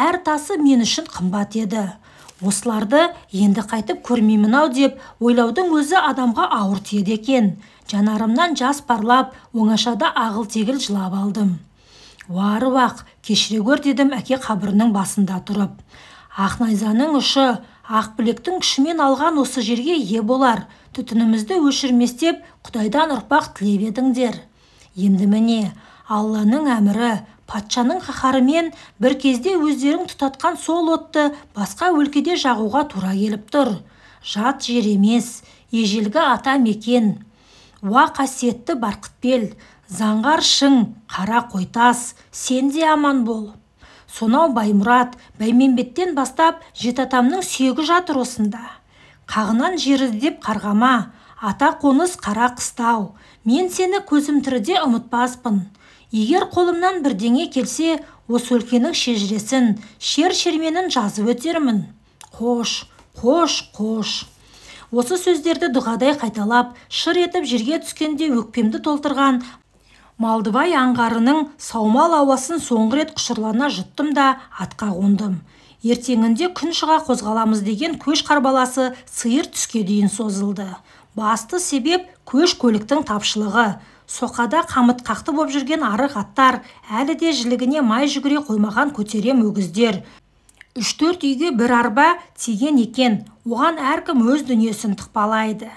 әр тасы мен үшін қымбат еді осыларды енді қайтып көрмеймін ау деп ойлаудың өзі адамға ауыр тиеді екен жанарымнан жас парлап оңашада ағыл тегіл жылап алдым уа кешіре гөр дедім әке қабірінің басында тұрып ақ найзаның ұшы ақбілектің күшімен алған осы жерге ие болар түтінімізді өшірместеп құдайдан ұрпақ тілеп едіңдер енді міне алланың әмірі патшаның қаһарымен бір кезде өздерің тұтатқан сол отты басқа өлкеде жағуға тура келіп тұр жат жер емес ежелгі ата мекен уа қасиетті барқытбел заңғар шың қара қойтас сен де аман бол сонау баймұрат бәйменбеттен бастап атамның сүйегі жатыр осында қағынан жер іздеп қарғама ата қоныс қара қыстау мен сені көзім тіріде ұмытпаспын егер қолымнан бірдеңе келсе осы өлкенің шежіресін шер шерменін жазып өтермін қош қош қош осы сөздерді дұғадай қайталап шыр етіп жерге түскенде өкпемді толтырған малдыбай аңғарының саумал ауасын соңғы рет құшырлана жұттым да атқа қондым ертеңінде күн шыға қозғаламыз деген көш қарбаласы сиыр түске дейін созылды басты себеп көш көліктің тапшылығы соқада қамыт қақты боп жүрген арық аттар әлі де жілігіне май жүгіре қоймаған көтерем өгіздер үш төрт үйге бір арба тиген екен оған әркім өз дүниесін тықпалайды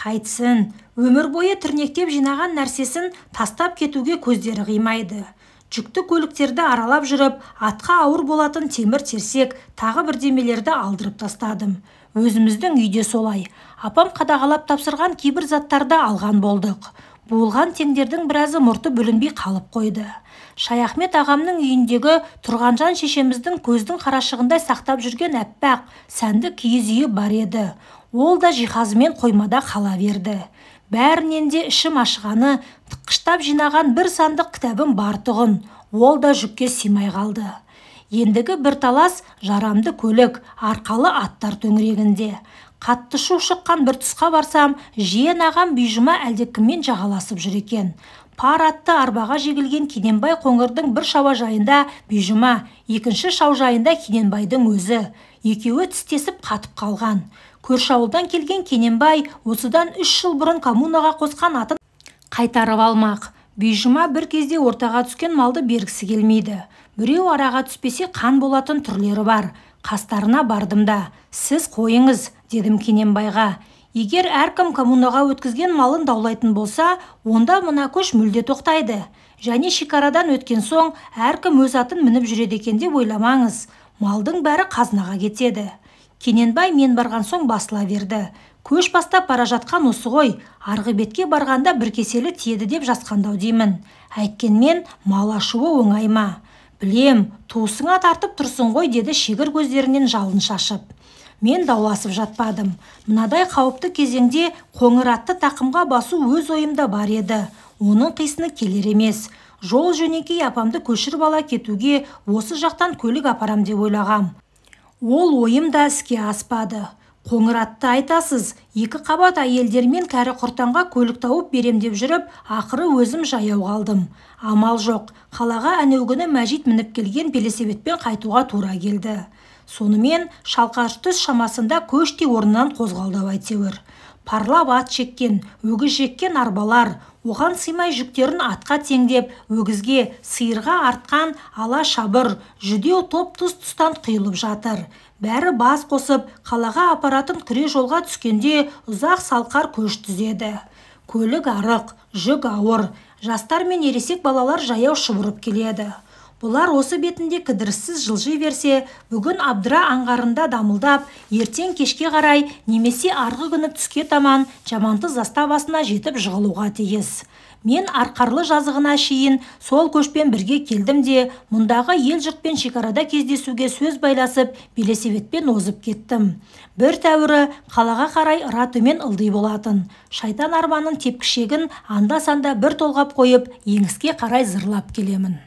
қайтсын өмір бойы тірнектеп жинаған нәрсесін тастап кетуге көздері қимайды жүкті көліктерді аралап жүріп атқа ауыр болатын темір терсек тағы бірдемелерді алдырып тастадым өзіміздің үйде солай апам қадағалап тапсырған кейбір заттарды алған болдық буылған теңдердің біразы мұрты бүлінбей қалып қойды шаяхмет ағамның үйіндегі тұрғанжан шешеміздің көздің қарашығындай сақтап жүрген аппақ сәнді киіз үйі бар еді ол да жиһазымен қоймада қала берді бәрінен де ішім ашығаны тыққыштап жинаған бір сандық кітабым бар тұғын ол да жүкке сыймай қалды ендігі бір талас жарамды көлік арқалы аттар төңірегінде қатты шу шыққан бір тұсқа барсам жиен ағам бүйжұма әлдекіммен жағаласып жүр екен пар атты арбаға жегілген кененбай қоңырдың бір жайында бүйжұма екінші шаужайында кененбайдың өзі екеуі тістесіп қатып қалған көрші ауылдан келген кененбай осыдан үш жыл бұрын коммунаға қосқан атын қайтарып алмақ бижұма бір кезде ортаға түскен малды бергісі келмейді біреу араға түспесе қан болатын түрлері бар қастарына бардым сіз қойыңыз дедім кененбайға егер әркім коммунаға өткізген малын даулайтын болса онда мына көш мүлде тоқтайды және шекарадан өткен соң әркім өз атын мініп жүреді екен деп ойламаңыз малдың бәрі қазынаға кетеді кененбай мен барған соң басыла берді көш бастап бара жатқан осы ғой арғы бетке барғанда бір кеселі тиеді деп жасқандау деймін әйткенмен мал ашуы оңай білем туысыңа тартып тұрсың ғой деді шегір көздерінен жалын шашып мен дауласып жатпадым мынадай қауіпті кезеңде қоңыр атты тақымға басу өз ойымда бар еді оның қисыны келер емес жол жөнекей апамды көшіріп ала кетуге осы жақтан көлік апарам деп ойлағам ол ойым да іске аспады қоңыратты айтасыз екі қабат мен кәрі құртанға көлік тауып берем деп жүріп ақыры өзім жаяу қалдым амал жоқ қалаға әнеугүні мәжит мініп келген велосипедпен қайтуға тура келді сонымен шалқар түс шамасында көштей орнынан қозғалды әйтеуір парлап ат шеккен өгіз жеккен арбалар оған сыймай жүктерін атқа теңдеп өгізге сиырға артқан ала шабыр жүдеу топ тұс тұстан құйылып жатыр бәрі бас қосып қалаға апаратын күре жолға түскенде ұзақ салқар көш түзеді көлік арық жүк ауыр жастар мен ересек балалар жаяу шұбырып келеді бұлар осы бетінде кідіріссіз жылжи берсе бүгін абдыра аңғарында дамылдап ертең кешке қарай немесе арғы күні түске таман жамантыз заставасына жетіп жығылуға тиіс мен арқарлы жазығына шейін сол көшпен бірге келдім де мұндағы ел жұртпен шекарада кездесуге сөз байласып белесеветпен озып кеттім бір тәуірі қалаға қарай ыра төмен ылди болатын шайтан арманын тепкішегін анда санда бір толғап қойып еңіске қарай зырлап келемін